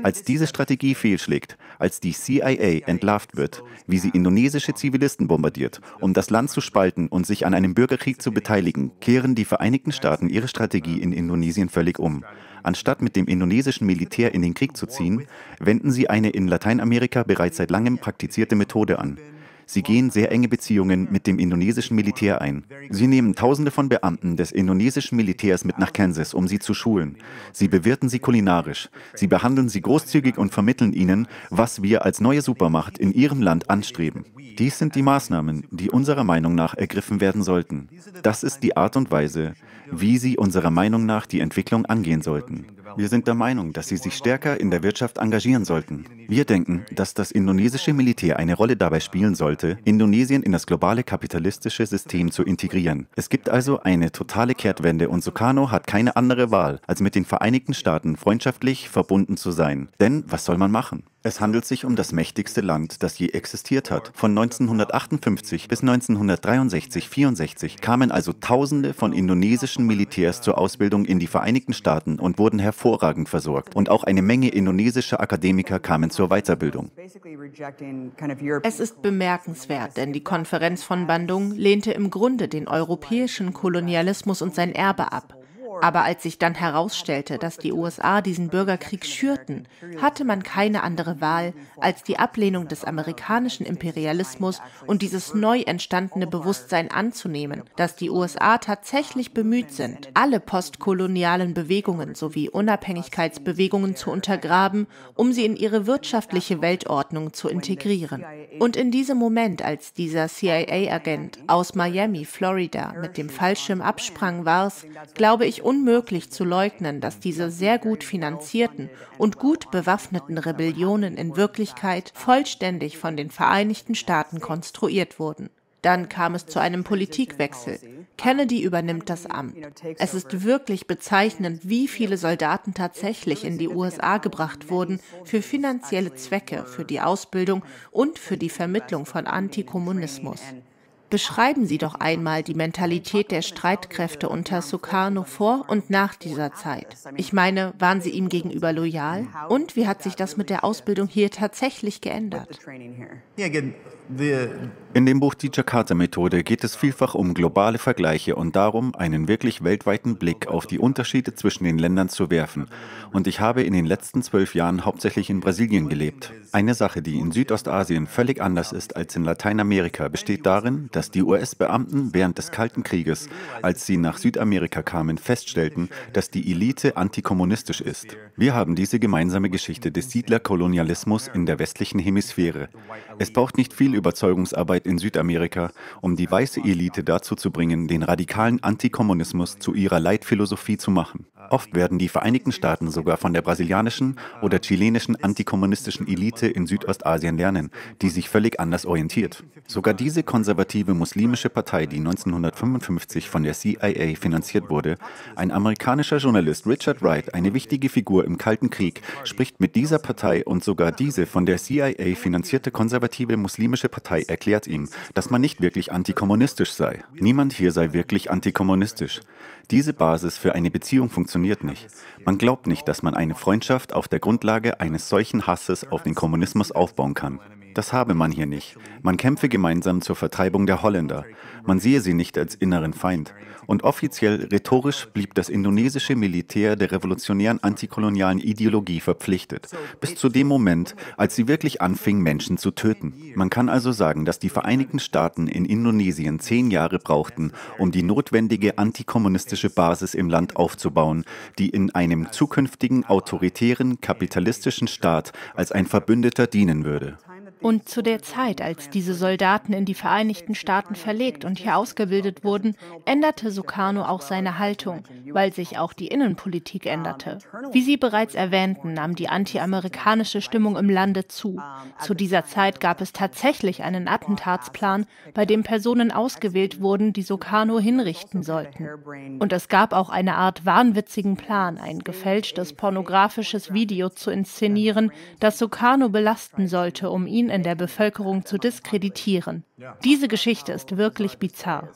Als diese Strategie fehlschlägt, als die CIA entlarvt wird, wie sie indonesische Zivilisten bombardiert, um das Land zu spalten und sich an einem Bürgerkrieg zu beteiligen, kehren die Vereinigten Staaten ihre Strategie in Indonesien völlig um. Anstatt mit dem indonesischen Militär in den Krieg zu ziehen, wenden sie eine in Lateinamerika bereits seit langem praktizierte Methode an. Sie gehen sehr enge Beziehungen mit dem indonesischen Militär ein. Sie nehmen Tausende von Beamten des indonesischen Militärs mit nach Kansas, um sie zu schulen. Sie bewirten sie kulinarisch. Sie behandeln sie großzügig und vermitteln ihnen, was wir als neue Supermacht in ihrem Land anstreben. Dies sind die Maßnahmen, die unserer Meinung nach ergriffen werden sollten. Das ist die Art und Weise, wie sie unserer Meinung nach die Entwicklung angehen sollten. Wir sind der Meinung, dass sie sich stärker in der Wirtschaft engagieren sollten. Wir denken, dass das indonesische Militär eine Rolle dabei spielen sollte, Indonesien in das globale kapitalistische System zu integrieren. Es gibt also eine totale Kehrtwende und Sukarno hat keine andere Wahl, als mit den Vereinigten Staaten freundschaftlich verbunden zu sein. Denn was soll man machen? Es handelt sich um das mächtigste Land, das je existiert hat. Von 1958 bis 1963-64 kamen also Tausende von indonesischen Militärs zur Ausbildung in die Vereinigten Staaten und wurden hervorragend versorgt. Und auch eine Menge indonesischer Akademiker kamen zur Weiterbildung. Es ist bemerkenswert, denn die Konferenz von Bandung lehnte im Grunde den europäischen Kolonialismus und sein Erbe ab. Aber als sich dann herausstellte, dass die USA diesen Bürgerkrieg schürten, hatte man keine andere Wahl, als die Ablehnung des amerikanischen Imperialismus und dieses neu entstandene Bewusstsein anzunehmen, dass die USA tatsächlich bemüht sind, alle postkolonialen Bewegungen sowie Unabhängigkeitsbewegungen zu untergraben, um sie in ihre wirtschaftliche Weltordnung zu integrieren. Und in diesem Moment, als dieser CIA-Agent aus Miami, Florida, mit dem Fallschirm absprang, war es, glaube ich, unmöglich zu leugnen, dass diese sehr gut finanzierten und gut bewaffneten Rebellionen in Wirklichkeit vollständig von den Vereinigten Staaten konstruiert wurden. Dann kam es zu einem Politikwechsel. Kennedy übernimmt das Amt. Es ist wirklich bezeichnend, wie viele Soldaten tatsächlich in die USA gebracht wurden für finanzielle Zwecke, für die Ausbildung und für die Vermittlung von Antikommunismus. Beschreiben Sie doch einmal die Mentalität der Streitkräfte unter Sukarno vor und nach dieser Zeit. Ich meine, waren Sie ihm gegenüber loyal? Und wie hat sich das mit der Ausbildung hier tatsächlich geändert? In dem Buch Die Jakarta-Methode geht es vielfach um globale Vergleiche und darum, einen wirklich weltweiten Blick auf die Unterschiede zwischen den Ländern zu werfen. Und ich habe in den letzten zwölf Jahren hauptsächlich in Brasilien gelebt. Eine Sache, die in Südostasien völlig anders ist als in Lateinamerika, besteht darin, dass die US-Beamten während des Kalten Krieges, als sie nach Südamerika kamen, feststellten, dass die Elite antikommunistisch ist. Wir haben diese gemeinsame Geschichte des Siedlerkolonialismus in der westlichen Hemisphäre. Es braucht nicht viel Überzeugungsarbeit in Südamerika, um die weiße Elite dazu zu bringen, den radikalen Antikommunismus zu ihrer Leitphilosophie zu machen. Oft werden die Vereinigten Staaten sogar von der brasilianischen oder chilenischen antikommunistischen Elite in Südostasien lernen, die sich völlig anders orientiert. Sogar diese konservative muslimische Partei, die 1955 von der CIA finanziert wurde, ein amerikanischer Journalist Richard Wright, eine wichtige Figur im Kalten Krieg, spricht mit dieser Partei und sogar diese von der CIA finanzierte konservative muslimische Partei erklärt ihm, dass man nicht wirklich antikommunistisch sei. Niemand hier sei wirklich antikommunistisch. Diese Basis für eine Beziehung funktioniert nicht. Man glaubt nicht, dass man eine Freundschaft auf der Grundlage eines solchen Hasses auf den Kommunismus aufbauen kann. Das habe man hier nicht. Man kämpfe gemeinsam zur Vertreibung der Holländer. Man sehe sie nicht als inneren Feind. Und offiziell, rhetorisch, blieb das indonesische Militär der revolutionären antikolonialen Ideologie verpflichtet. Bis zu dem Moment, als sie wirklich anfing, Menschen zu töten. Man kann also sagen, dass die Vereinigten Staaten in Indonesien zehn Jahre brauchten, um die notwendige antikommunistische Basis im Land aufzubauen, die in einem zukünftigen autoritären kapitalistischen Staat als ein Verbündeter dienen würde. Und zu der Zeit, als diese Soldaten in die Vereinigten Staaten verlegt und hier ausgebildet wurden, änderte Sukarno auch seine Haltung, weil sich auch die Innenpolitik änderte. Wie Sie bereits erwähnten, nahm die antiamerikanische Stimmung im Lande zu. Zu dieser Zeit gab es tatsächlich einen Attentatsplan, bei dem Personen ausgewählt wurden, die Sukarno hinrichten sollten. Und es gab auch eine Art wahnwitzigen Plan, ein gefälschtes pornografisches Video zu inszenieren, das Sukarno belasten sollte, um ihn in der Bevölkerung zu diskreditieren. Diese Geschichte ist wirklich bizarr.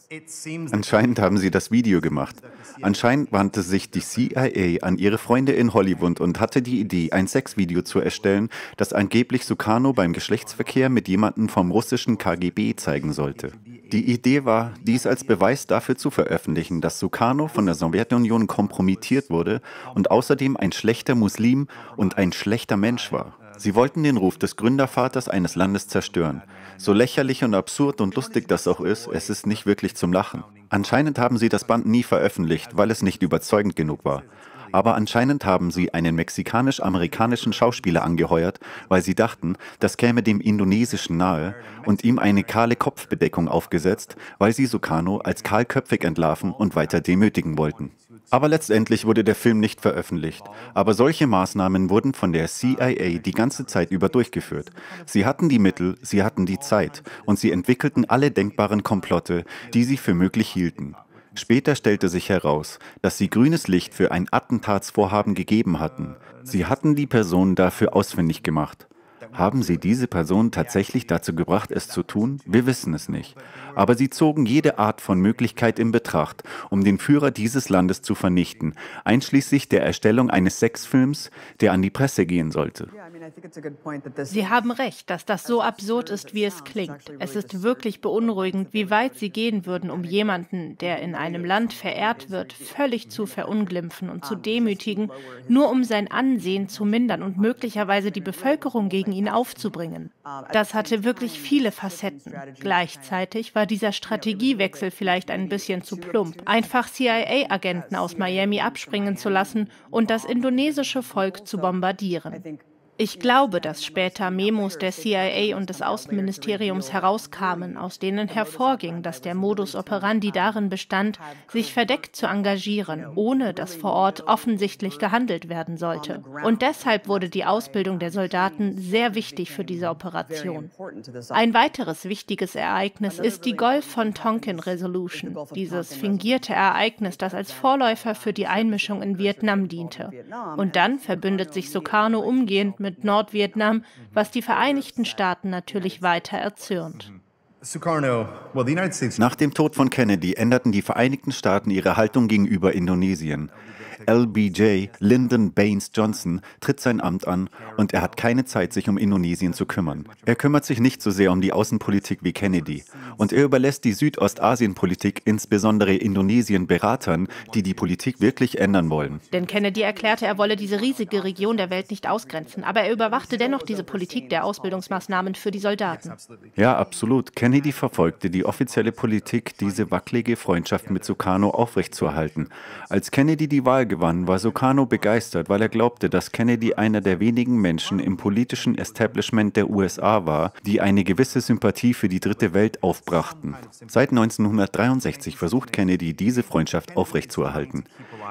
Anscheinend haben sie das Video gemacht. Anscheinend wandte sich die CIA an ihre Freunde in Hollywood und hatte die Idee, ein Sexvideo zu erstellen, das angeblich Sukarno beim Geschlechtsverkehr mit jemandem vom russischen KGB zeigen sollte. Die Idee war, dies als Beweis dafür zu veröffentlichen, dass Sukarno von der Sowjetunion kompromittiert wurde und außerdem ein schlechter Muslim und ein schlechter Mensch war. Sie wollten den Ruf des Gründervaters eines Landes zerstören. So lächerlich und absurd und lustig das auch ist, es ist nicht wirklich zum Lachen. Anscheinend haben sie das Band nie veröffentlicht, weil es nicht überzeugend genug war. Aber anscheinend haben sie einen mexikanisch-amerikanischen Schauspieler angeheuert, weil sie dachten, das käme dem Indonesischen nahe, und ihm eine kahle Kopfbedeckung aufgesetzt, weil sie Sukarno als kahlköpfig entlarven und weiter demütigen wollten. Aber letztendlich wurde der Film nicht veröffentlicht. Aber solche Maßnahmen wurden von der CIA die ganze Zeit über durchgeführt. Sie hatten die Mittel, sie hatten die Zeit und sie entwickelten alle denkbaren Komplotte, die sie für möglich hielten. Später stellte sich heraus, dass sie grünes Licht für ein Attentatsvorhaben gegeben hatten. Sie hatten die Person dafür ausfindig gemacht. Haben sie diese Person tatsächlich dazu gebracht, es zu tun? Wir wissen es nicht aber sie zogen jede Art von Möglichkeit in Betracht, um den Führer dieses Landes zu vernichten, einschließlich der Erstellung eines Sexfilms, der an die Presse gehen sollte. Sie haben recht, dass das so absurd ist, wie es klingt. Es ist wirklich beunruhigend, wie weit Sie gehen würden, um jemanden, der in einem Land verehrt wird, völlig zu verunglimpfen und zu demütigen, nur um sein Ansehen zu mindern und möglicherweise die Bevölkerung gegen ihn aufzubringen. Das hatte wirklich viele Facetten. Gleichzeitig war dieser Strategiewechsel vielleicht ein bisschen zu plump, einfach CIA-Agenten aus Miami abspringen zu lassen und das indonesische Volk zu bombardieren. Ich glaube, dass später Memos der CIA und des Außenministeriums herauskamen, aus denen hervorging, dass der Modus operandi darin bestand, sich verdeckt zu engagieren, ohne dass vor Ort offensichtlich gehandelt werden sollte. Und deshalb wurde die Ausbildung der Soldaten sehr wichtig für diese Operation. Ein weiteres wichtiges Ereignis ist die Golf von Tonkin Resolution, dieses fingierte Ereignis, das als Vorläufer für die Einmischung in Vietnam diente. Und dann verbündet sich Sukarno umgehend mit mit Nordvietnam, was die Vereinigten Staaten natürlich weiter erzürnt. Nach dem Tod von Kennedy änderten die Vereinigten Staaten ihre Haltung gegenüber Indonesien. LBJ, Lyndon Baines Johnson, tritt sein Amt an und er hat keine Zeit, sich um Indonesien zu kümmern. Er kümmert sich nicht so sehr um die Außenpolitik wie Kennedy und er überlässt die Südostasienpolitik insbesondere Indonesien Beratern, die die Politik wirklich ändern wollen. Denn Kennedy erklärte, er wolle diese riesige Region der Welt nicht ausgrenzen, aber er überwachte dennoch diese Politik der Ausbildungsmaßnahmen für die Soldaten. Ja, absolut. Kennedy verfolgte die offizielle Politik, diese wackelige Freundschaft mit Sukarno aufrechtzuerhalten. Als Kennedy die Wahl gewann, war Sukarno begeistert, weil er glaubte, dass Kennedy einer der wenigen Menschen im politischen Establishment der USA war, die eine gewisse Sympathie für die dritte Welt aufbrachten. Seit 1963 versucht Kennedy, diese Freundschaft aufrechtzuerhalten.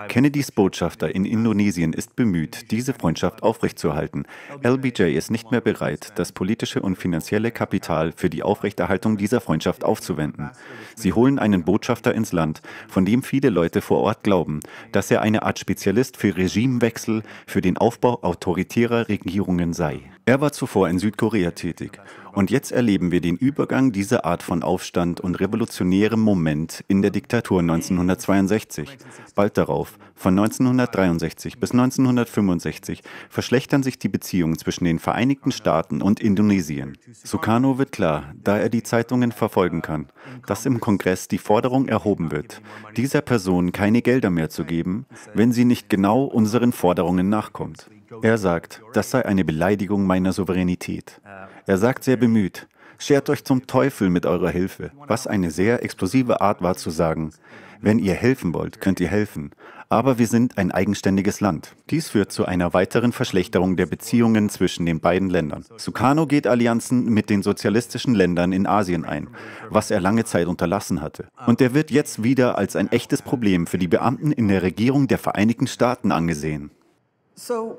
Kennedys Botschafter in Indonesien ist bemüht, diese Freundschaft aufrechtzuerhalten. LBJ ist nicht mehr bereit, das politische und finanzielle Kapital für die Aufrechterhaltung dieser Freundschaft aufzuwenden. Sie holen einen Botschafter ins Land, von dem viele Leute vor Ort glauben, dass er eine Art Spezialist für Regimewechsel, für den Aufbau autoritärer Regierungen sei. Er war zuvor in Südkorea tätig. Und jetzt erleben wir den Übergang dieser Art von Aufstand und revolutionärem Moment in der Diktatur 1962. Bald darauf, von 1963 bis 1965, verschlechtern sich die Beziehungen zwischen den Vereinigten Staaten und Indonesien. Sukarno wird klar, da er die Zeitungen verfolgen kann, dass im Kongress die Forderung erhoben wird, dieser Person keine Gelder mehr zu geben, wenn sie nicht genau unseren Forderungen nachkommt. Er sagt, das sei eine Beleidigung meiner Souveränität. Er sagt sehr bemüht, schert euch zum Teufel mit eurer Hilfe, was eine sehr explosive Art war zu sagen, wenn ihr helfen wollt, könnt ihr helfen, aber wir sind ein eigenständiges Land. Dies führt zu einer weiteren Verschlechterung der Beziehungen zwischen den beiden Ländern. Sukarno geht Allianzen mit den sozialistischen Ländern in Asien ein, was er lange Zeit unterlassen hatte. Und er wird jetzt wieder als ein echtes Problem für die Beamten in der Regierung der Vereinigten Staaten angesehen.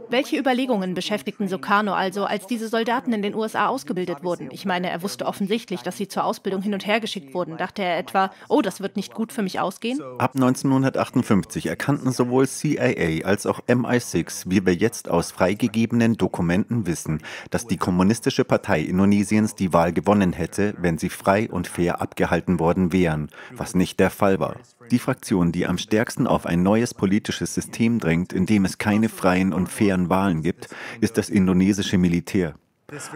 Welche Überlegungen beschäftigten Sukarno also, als diese Soldaten in den USA ausgebildet wurden? Ich meine, er wusste offensichtlich, dass sie zur Ausbildung hin und her geschickt wurden. Dachte er etwa, oh, das wird nicht gut für mich ausgehen? Ab 1958 erkannten sowohl CIA als auch MI6, wie wir jetzt aus freigegebenen Dokumenten wissen, dass die Kommunistische Partei Indonesiens die Wahl gewonnen hätte, wenn sie frei und fair abgehalten worden wären, was nicht der Fall war die Fraktion, die am stärksten auf ein neues politisches System drängt, in dem es keine freien und fairen Wahlen gibt, ist das indonesische Militär.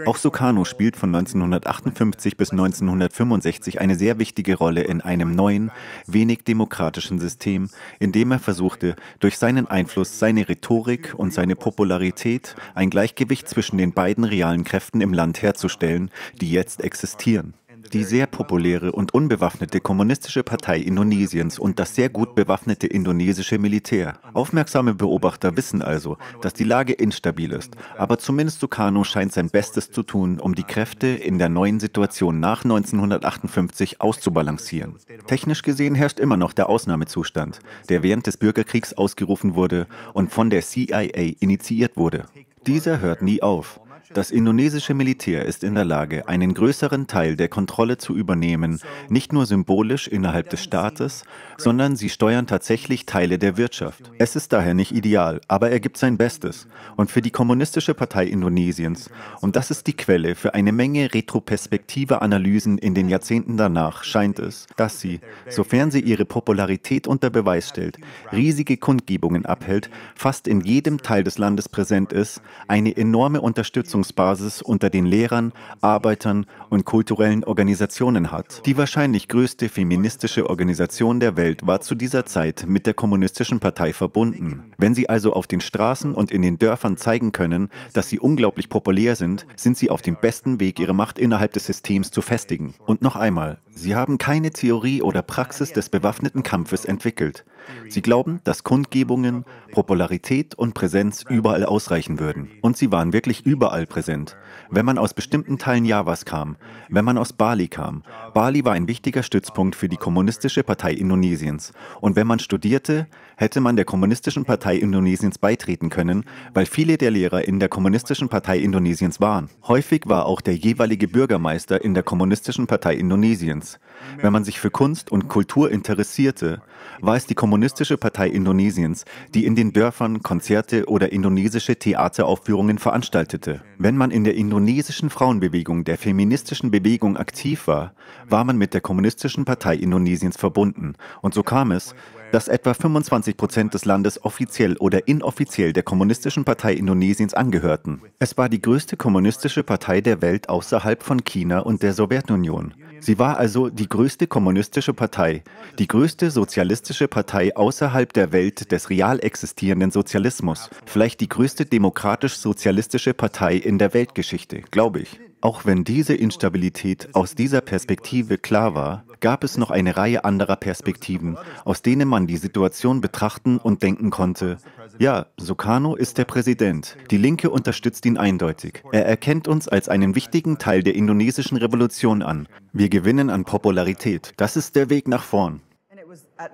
Auch Sukarno spielt von 1958 bis 1965 eine sehr wichtige Rolle in einem neuen, wenig demokratischen System, in dem er versuchte, durch seinen Einfluss, seine Rhetorik und seine Popularität ein Gleichgewicht zwischen den beiden realen Kräften im Land herzustellen, die jetzt existieren. Die sehr populäre und unbewaffnete Kommunistische Partei Indonesiens und das sehr gut bewaffnete indonesische Militär. Aufmerksame Beobachter wissen also, dass die Lage instabil ist, aber zumindest Sukarno scheint sein Bestes zu tun, um die Kräfte in der neuen Situation nach 1958 auszubalancieren. Technisch gesehen herrscht immer noch der Ausnahmezustand, der während des Bürgerkriegs ausgerufen wurde und von der CIA initiiert wurde. Dieser hört nie auf. Das indonesische Militär ist in der Lage, einen größeren Teil der Kontrolle zu übernehmen, nicht nur symbolisch innerhalb des Staates, sondern sie steuern tatsächlich Teile der Wirtschaft. Es ist daher nicht ideal, aber er gibt sein Bestes. Und für die Kommunistische Partei Indonesiens, und das ist die Quelle für eine Menge retroperspektiver Analysen in den Jahrzehnten danach, scheint es, dass sie, sofern sie ihre Popularität unter Beweis stellt, riesige Kundgebungen abhält, fast in jedem Teil des Landes präsent ist, eine enorme Unterstützung Verhandlungsbasis unter den Lehrern, Arbeitern und kulturellen Organisationen hat. Die wahrscheinlich größte feministische Organisation der Welt war zu dieser Zeit mit der Kommunistischen Partei verbunden. Wenn sie also auf den Straßen und in den Dörfern zeigen können, dass sie unglaublich populär sind, sind sie auf dem besten Weg, ihre Macht innerhalb des Systems zu festigen. Und noch einmal, sie haben keine Theorie oder Praxis des bewaffneten Kampfes entwickelt. Sie glauben, dass Kundgebungen, Popularität und Präsenz überall ausreichen würden. Und sie waren wirklich überall präsent. Wenn man aus bestimmten Teilen Javas kam, wenn man aus Bali kam, Bali war ein wichtiger Stützpunkt für die Kommunistische Partei Indonesiens. Und wenn man studierte, hätte man der Kommunistischen Partei Indonesiens beitreten können, weil viele der Lehrer in der Kommunistischen Partei Indonesiens waren. Häufig war auch der jeweilige Bürgermeister in der Kommunistischen Partei Indonesiens. Wenn man sich für Kunst und Kultur interessierte, war es die Kommunistische Partei Indonesiens, die in den Dörfern Konzerte oder indonesische Theateraufführungen veranstaltete. Wenn man in der indonesischen Frauenbewegung, der feministischen Bewegung aktiv war, war man mit der Kommunistischen Partei Indonesiens verbunden. Und so kam es, dass etwa 25 Prozent des Landes offiziell oder inoffiziell der Kommunistischen Partei Indonesiens angehörten. Es war die größte kommunistische Partei der Welt außerhalb von China und der Sowjetunion. Sie war also die größte kommunistische Partei, die größte sozialistische Partei außerhalb der Welt des real existierenden Sozialismus, vielleicht die größte demokratisch-sozialistische Partei in der Weltgeschichte, glaube ich. Auch wenn diese Instabilität aus dieser Perspektive klar war, gab es noch eine Reihe anderer Perspektiven, aus denen man die Situation betrachten und denken konnte. Ja, Sukarno ist der Präsident. Die Linke unterstützt ihn eindeutig. Er erkennt uns als einen wichtigen Teil der indonesischen Revolution an. Wir gewinnen an Popularität. Das ist der Weg nach vorn.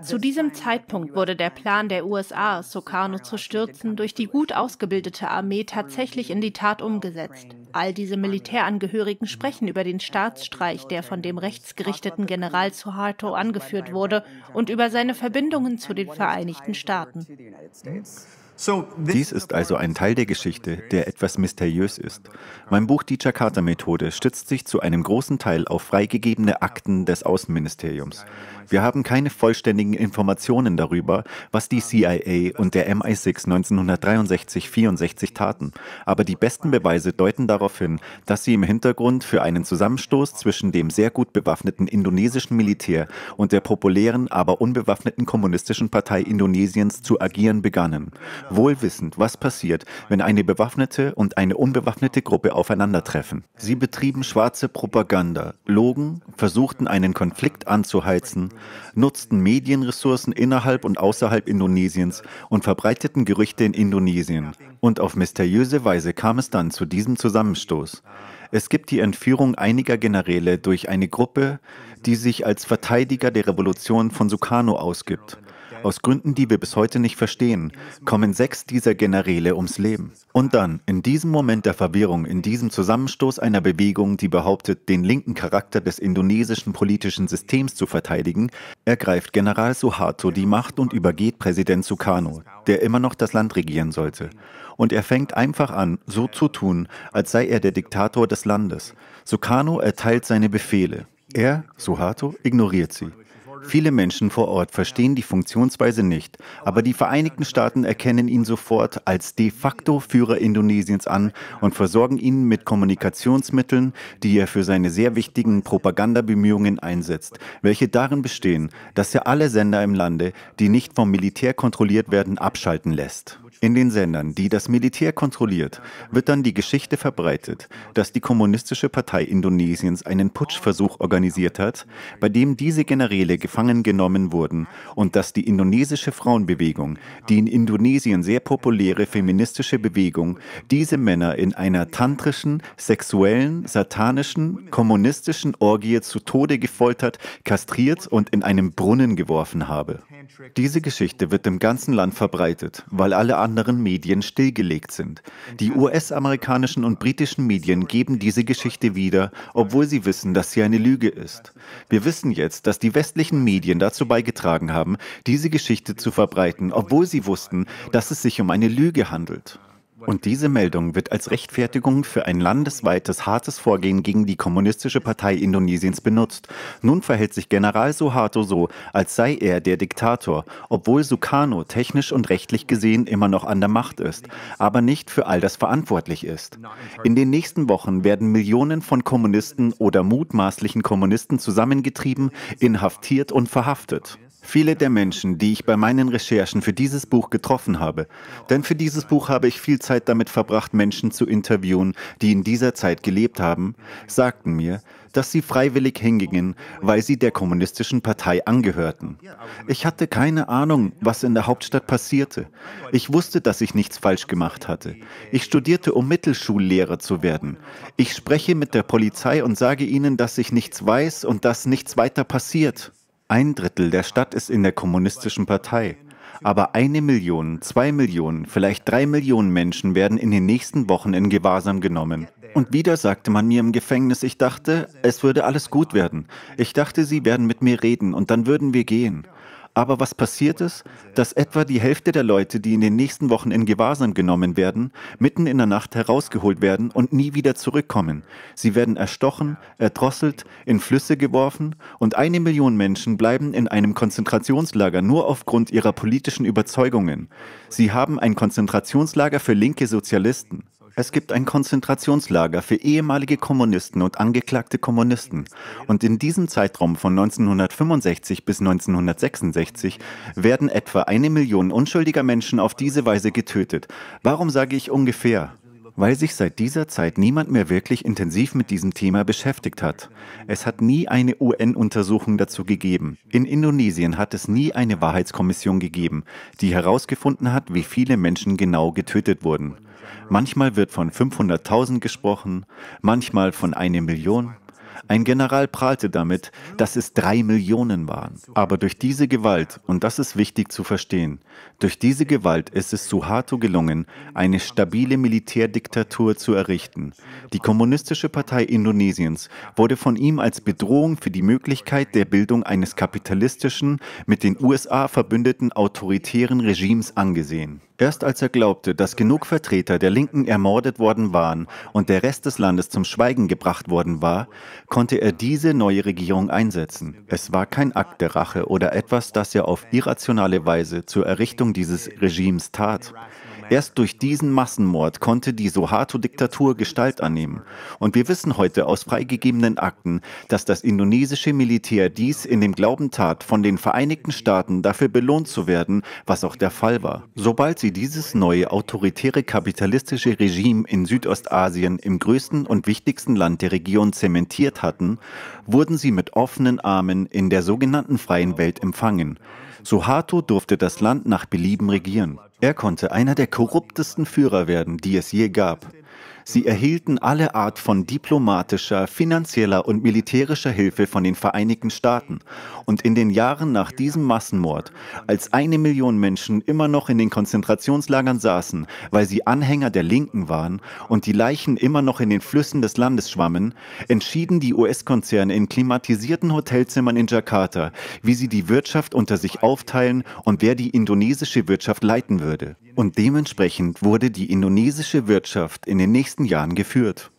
Zu diesem Zeitpunkt wurde der Plan der USA, Sukarno zu stürzen, durch die gut ausgebildete Armee tatsächlich in die Tat umgesetzt. All diese Militärangehörigen sprechen über den Staatsstreich, der von dem rechtsgerichteten General Suharto angeführt wurde, und über seine Verbindungen zu den Vereinigten Staaten. Dies ist also ein Teil der Geschichte, der etwas mysteriös ist. Mein Buch Die Jakarta-Methode stützt sich zu einem großen Teil auf freigegebene Akten des Außenministeriums. Wir haben keine vollständigen Informationen darüber, was die CIA und der MI6 1963-64 taten, aber die besten Beweise deuten darauf hin, dass sie im Hintergrund für einen Zusammenstoß zwischen dem sehr gut bewaffneten indonesischen Militär und der populären, aber unbewaffneten kommunistischen Partei Indonesiens zu agieren begannen wohlwissend, was passiert, wenn eine bewaffnete und eine unbewaffnete Gruppe aufeinandertreffen. Sie betrieben schwarze Propaganda, logen, versuchten einen Konflikt anzuheizen, nutzten Medienressourcen innerhalb und außerhalb Indonesiens und verbreiteten Gerüchte in Indonesien. Und auf mysteriöse Weise kam es dann zu diesem Zusammenstoß. Es gibt die Entführung einiger Generäle durch eine Gruppe, die sich als Verteidiger der Revolution von Sukarno ausgibt. Aus Gründen, die wir bis heute nicht verstehen, kommen sechs dieser Generäle ums Leben. Und dann, in diesem Moment der Verwirrung, in diesem Zusammenstoß einer Bewegung, die behauptet, den linken Charakter des indonesischen politischen Systems zu verteidigen, ergreift General Suharto die Macht und übergeht Präsident Sukarno, der immer noch das Land regieren sollte. Und er fängt einfach an, so zu tun, als sei er der Diktator des Landes. Sukarno erteilt seine Befehle. Er, Suharto, ignoriert sie. Viele Menschen vor Ort verstehen die Funktionsweise nicht, aber die Vereinigten Staaten erkennen ihn sofort als de facto Führer Indonesiens an und versorgen ihn mit Kommunikationsmitteln, die er für seine sehr wichtigen Propagandabemühungen einsetzt, welche darin bestehen, dass er alle Sender im Lande, die nicht vom Militär kontrolliert werden, abschalten lässt. In den Sendern, die das Militär kontrolliert, wird dann die Geschichte verbreitet, dass die Kommunistische Partei Indonesiens einen Putschversuch organisiert hat, bei dem diese Generäle gefangen genommen wurden und dass die indonesische Frauenbewegung, die in Indonesien sehr populäre feministische Bewegung, diese Männer in einer tantrischen, sexuellen, satanischen, kommunistischen Orgie zu Tode gefoltert, kastriert und in einem Brunnen geworfen habe. Diese Geschichte wird im ganzen Land verbreitet, weil alle anderen Medien stillgelegt sind. Die US-amerikanischen und britischen Medien geben diese Geschichte wieder, obwohl sie wissen, dass sie eine Lüge ist. Wir wissen jetzt, dass die westlichen Medien dazu beigetragen haben, diese Geschichte zu verbreiten, obwohl sie wussten, dass es sich um eine Lüge handelt. Und diese Meldung wird als Rechtfertigung für ein landesweites hartes Vorgehen gegen die Kommunistische Partei Indonesiens benutzt. Nun verhält sich General Suharto so, als sei er der Diktator, obwohl Sukarno technisch und rechtlich gesehen immer noch an der Macht ist, aber nicht für all das verantwortlich ist. In den nächsten Wochen werden Millionen von Kommunisten oder mutmaßlichen Kommunisten zusammengetrieben, inhaftiert und verhaftet. Viele der Menschen, die ich bei meinen Recherchen für dieses Buch getroffen habe, denn für dieses Buch habe ich viel Zeit damit verbracht, Menschen zu interviewen, die in dieser Zeit gelebt haben, sagten mir, dass sie freiwillig hingingen, weil sie der kommunistischen Partei angehörten. Ich hatte keine Ahnung, was in der Hauptstadt passierte. Ich wusste, dass ich nichts falsch gemacht hatte. Ich studierte, um Mittelschullehrer zu werden. Ich spreche mit der Polizei und sage ihnen, dass ich nichts weiß und dass nichts weiter passiert. Ein Drittel der Stadt ist in der kommunistischen Partei. Aber eine Million, zwei Millionen, vielleicht drei Millionen Menschen werden in den nächsten Wochen in Gewahrsam genommen. Und wieder sagte man mir im Gefängnis, ich dachte, es würde alles gut werden. Ich dachte, sie werden mit mir reden und dann würden wir gehen. Aber was passiert ist, dass etwa die Hälfte der Leute, die in den nächsten Wochen in Gewahrsam genommen werden, mitten in der Nacht herausgeholt werden und nie wieder zurückkommen. Sie werden erstochen, erdrosselt, in Flüsse geworfen und eine Million Menschen bleiben in einem Konzentrationslager nur aufgrund ihrer politischen Überzeugungen. Sie haben ein Konzentrationslager für linke Sozialisten. Es gibt ein Konzentrationslager für ehemalige Kommunisten und angeklagte Kommunisten. Und in diesem Zeitraum von 1965 bis 1966 werden etwa eine Million unschuldiger Menschen auf diese Weise getötet. Warum sage ich ungefähr? weil sich seit dieser Zeit niemand mehr wirklich intensiv mit diesem Thema beschäftigt hat. Es hat nie eine UN-Untersuchung dazu gegeben. In Indonesien hat es nie eine Wahrheitskommission gegeben, die herausgefunden hat, wie viele Menschen genau getötet wurden. Manchmal wird von 500.000 gesprochen, manchmal von einer Million. Ein General prahlte damit, dass es drei Millionen waren. Aber durch diese Gewalt, und das ist wichtig zu verstehen, durch diese Gewalt ist es Suharto gelungen, eine stabile Militärdiktatur zu errichten. Die Kommunistische Partei Indonesiens wurde von ihm als Bedrohung für die Möglichkeit der Bildung eines kapitalistischen, mit den USA verbündeten autoritären Regimes angesehen. Erst als er glaubte, dass genug Vertreter der Linken ermordet worden waren und der Rest des Landes zum Schweigen gebracht worden war, konnte er diese neue Regierung einsetzen. Es war kein Akt der Rache oder etwas, das er auf irrationale Weise zur Errichtung Zerstörung dieses Regimes tat. Erst durch diesen Massenmord konnte die Suharto-Diktatur Gestalt annehmen. Und wir wissen heute aus freigegebenen Akten, dass das indonesische Militär dies in dem Glauben tat, von den Vereinigten Staaten dafür belohnt zu werden, was auch der Fall war. Sobald sie dieses neue autoritäre kapitalistische Regime in Südostasien im größten und wichtigsten Land der Region zementiert hatten, wurden sie mit offenen Armen in der sogenannten freien Welt empfangen. Suharto durfte das Land nach Belieben regieren. Er konnte einer der korruptesten Führer werden, die es je gab. Sie erhielten alle Art von diplomatischer, finanzieller und militärischer Hilfe von den Vereinigten Staaten und in den Jahren nach diesem Massenmord, als eine Million Menschen immer noch in den Konzentrationslagern saßen, weil sie Anhänger der Linken waren und die Leichen immer noch in den Flüssen des Landes schwammen, entschieden die US-Konzerne in klimatisierten Hotelzimmern in Jakarta, wie sie die Wirtschaft unter sich aufteilen und wer die indonesische Wirtschaft leiten würde. Und dementsprechend wurde die indonesische Wirtschaft in den nächsten Jahren geführt.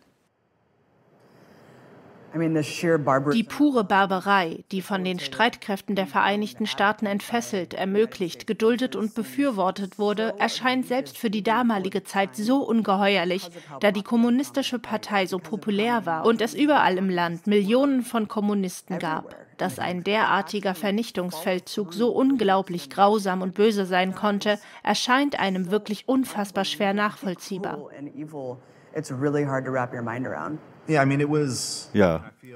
Die pure Barbarei, die von den Streitkräften der Vereinigten Staaten entfesselt, ermöglicht, geduldet und befürwortet wurde, erscheint selbst für die damalige Zeit so ungeheuerlich, da die Kommunistische Partei so populär war und es überall im Land Millionen von Kommunisten gab. Dass ein derartiger Vernichtungsfeldzug so unglaublich grausam und böse sein konnte, erscheint einem wirklich unfassbar schwer nachvollziehbar. It's really hard to wrap your mind around. Ja,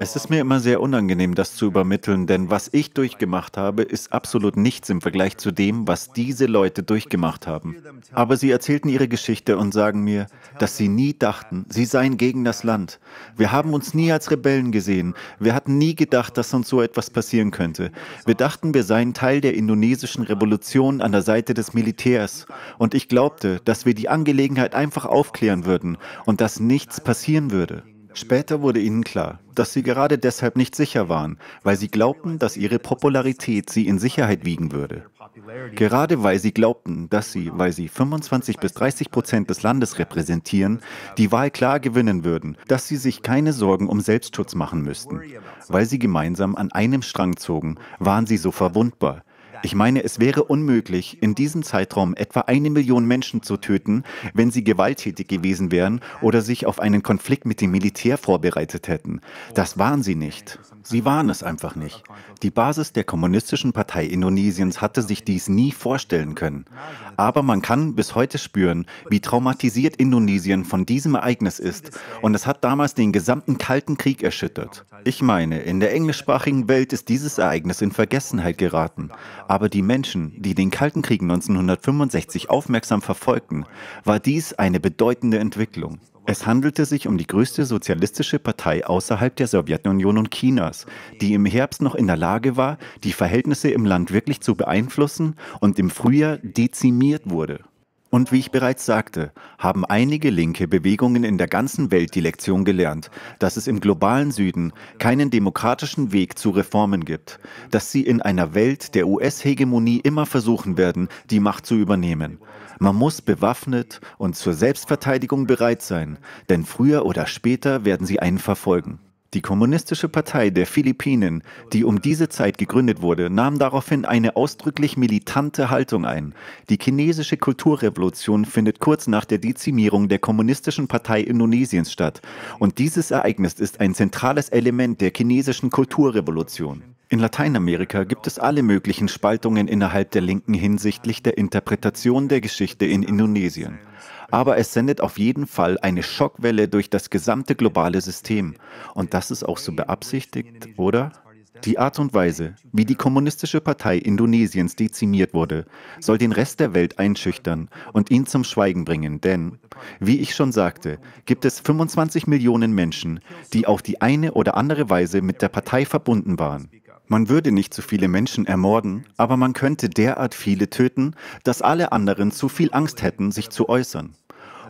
es ist mir immer sehr unangenehm, das zu übermitteln, denn was ich durchgemacht habe, ist absolut nichts im Vergleich zu dem, was diese Leute durchgemacht haben. Aber sie erzählten ihre Geschichte und sagen mir, dass sie nie dachten, sie seien gegen das Land. Wir haben uns nie als Rebellen gesehen. Wir hatten nie gedacht, dass uns so etwas passieren könnte. Wir dachten, wir seien Teil der indonesischen Revolution an der Seite des Militärs. Und ich glaubte, dass wir die Angelegenheit einfach aufklären würden und dass nichts passieren würde. Später wurde ihnen klar, dass sie gerade deshalb nicht sicher waren, weil sie glaubten, dass ihre Popularität sie in Sicherheit wiegen würde. Gerade weil sie glaubten, dass sie, weil sie 25 bis 30 Prozent des Landes repräsentieren, die Wahl klar gewinnen würden, dass sie sich keine Sorgen um Selbstschutz machen müssten. Weil sie gemeinsam an einem Strang zogen, waren sie so verwundbar, ich meine, es wäre unmöglich, in diesem Zeitraum etwa eine Million Menschen zu töten, wenn sie gewalttätig gewesen wären oder sich auf einen Konflikt mit dem Militär vorbereitet hätten. Das waren sie nicht. Sie waren es einfach nicht. Die Basis der Kommunistischen Partei Indonesiens hatte sich dies nie vorstellen können. Aber man kann bis heute spüren, wie traumatisiert Indonesien von diesem Ereignis ist. Und es hat damals den gesamten Kalten Krieg erschüttert. Ich meine, in der englischsprachigen Welt ist dieses Ereignis in Vergessenheit geraten. Aber die Menschen, die den Kalten Krieg 1965 aufmerksam verfolgten, war dies eine bedeutende Entwicklung. Es handelte sich um die größte sozialistische Partei außerhalb der Sowjetunion und Chinas, die im Herbst noch in der Lage war, die Verhältnisse im Land wirklich zu beeinflussen und im Frühjahr dezimiert wurde. Und wie ich bereits sagte, haben einige linke Bewegungen in der ganzen Welt die Lektion gelernt, dass es im globalen Süden keinen demokratischen Weg zu Reformen gibt, dass sie in einer Welt der US-Hegemonie immer versuchen werden, die Macht zu übernehmen. Man muss bewaffnet und zur Selbstverteidigung bereit sein, denn früher oder später werden sie einen verfolgen. Die Kommunistische Partei der Philippinen, die um diese Zeit gegründet wurde, nahm daraufhin eine ausdrücklich militante Haltung ein. Die chinesische Kulturrevolution findet kurz nach der Dezimierung der Kommunistischen Partei Indonesiens statt. Und dieses Ereignis ist ein zentrales Element der chinesischen Kulturrevolution. In Lateinamerika gibt es alle möglichen Spaltungen innerhalb der Linken hinsichtlich der Interpretation der Geschichte in Indonesien aber es sendet auf jeden Fall eine Schockwelle durch das gesamte globale System. Und das ist auch so beabsichtigt, oder? Die Art und Weise, wie die Kommunistische Partei Indonesiens dezimiert wurde, soll den Rest der Welt einschüchtern und ihn zum Schweigen bringen, denn, wie ich schon sagte, gibt es 25 Millionen Menschen, die auf die eine oder andere Weise mit der Partei verbunden waren. Man würde nicht zu so viele Menschen ermorden, aber man könnte derart viele töten, dass alle anderen zu viel Angst hätten, sich zu äußern.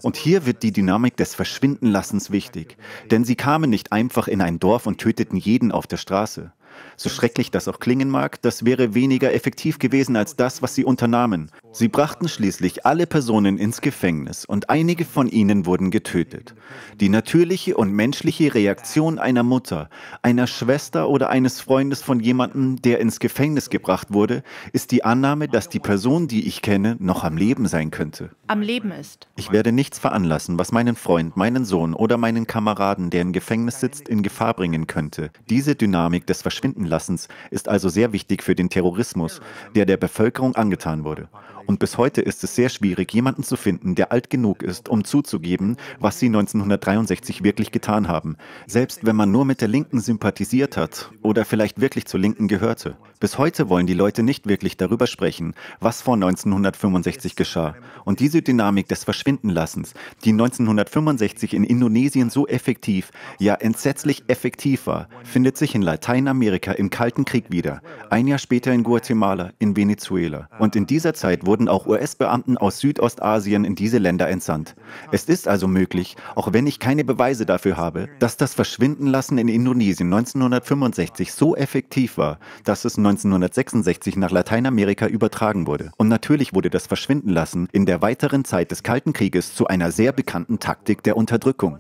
Und hier wird die Dynamik des Verschwindenlassens wichtig, denn sie kamen nicht einfach in ein Dorf und töteten jeden auf der Straße so schrecklich das auch klingen mag, das wäre weniger effektiv gewesen als das, was sie unternahmen. Sie brachten schließlich alle Personen ins Gefängnis und einige von ihnen wurden getötet. Die natürliche und menschliche Reaktion einer Mutter, einer Schwester oder eines Freundes von jemandem, der ins Gefängnis gebracht wurde, ist die Annahme, dass die Person, die ich kenne, noch am Leben sein könnte. Am Leben ist. Ich werde nichts veranlassen, was meinen Freund, meinen Sohn oder meinen Kameraden, der im Gefängnis sitzt, in Gefahr bringen könnte. Diese Dynamik des Verschwindens Lassens ist also sehr wichtig für den Terrorismus, der der Bevölkerung angetan wurde. Und bis heute ist es sehr schwierig, jemanden zu finden, der alt genug ist, um zuzugeben, was sie 1963 wirklich getan haben, selbst wenn man nur mit der Linken sympathisiert hat oder vielleicht wirklich zur Linken gehörte. Bis heute wollen die Leute nicht wirklich darüber sprechen, was vor 1965 geschah. Und diese Dynamik des Verschwindenlassens, die 1965 in Indonesien so effektiv, ja entsetzlich effektiv war, findet sich in Lateinamerika im Kalten Krieg wieder, ein Jahr später in Guatemala, in Venezuela. Und in dieser Zeit wurden auch US-Beamten aus Südostasien in diese Länder entsandt. Es ist also möglich, auch wenn ich keine Beweise dafür habe, dass das Verschwindenlassen in Indonesien 1965 so effektiv war, dass es 1966 nach Lateinamerika übertragen wurde. Und natürlich wurde das Verschwindenlassen in der weiteren Zeit des Kalten Krieges zu einer sehr bekannten Taktik der Unterdrückung.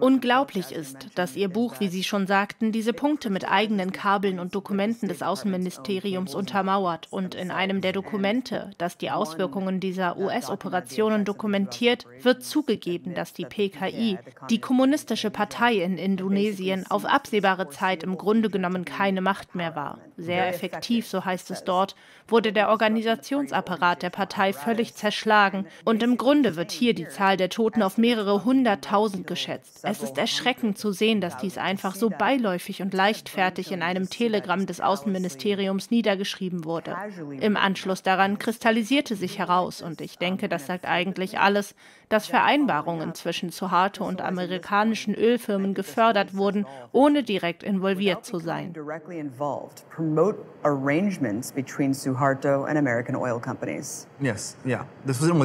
Unglaublich also ist, dass Ihr Buch, wie Sie schon sagten, diese Punkte mit eigenen Kabeln und Dokumenten des Außenministeriums untermauert und in einem der Dokumente, das die Auswirkungen dieser US-Operationen dokumentiert, wird zugegeben, dass die PKI, die kommunistische Partei in Indonesien, auf absehbare Zeit im Grunde genommen keine Macht mehr war. Sehr effektiv, so heißt es dort, wurde der Organisationsapparat der Partei völlig zerschlagen und im Grunde wird hier die Zahl der Toten auf mehrere hunderttausend geschätzt. Es ist erschreckend zu sehen, dass dies einfach so beiläufig und leichtfertig in einem Telegramm des Außenministeriums niedergeschrieben wurde. Im Anschluss daran kristallisierte sich heraus, und ich denke, das sagt eigentlich alles, dass Vereinbarungen zwischen Suharto und amerikanischen Ölfirmen gefördert wurden, ohne direkt involviert zu sein.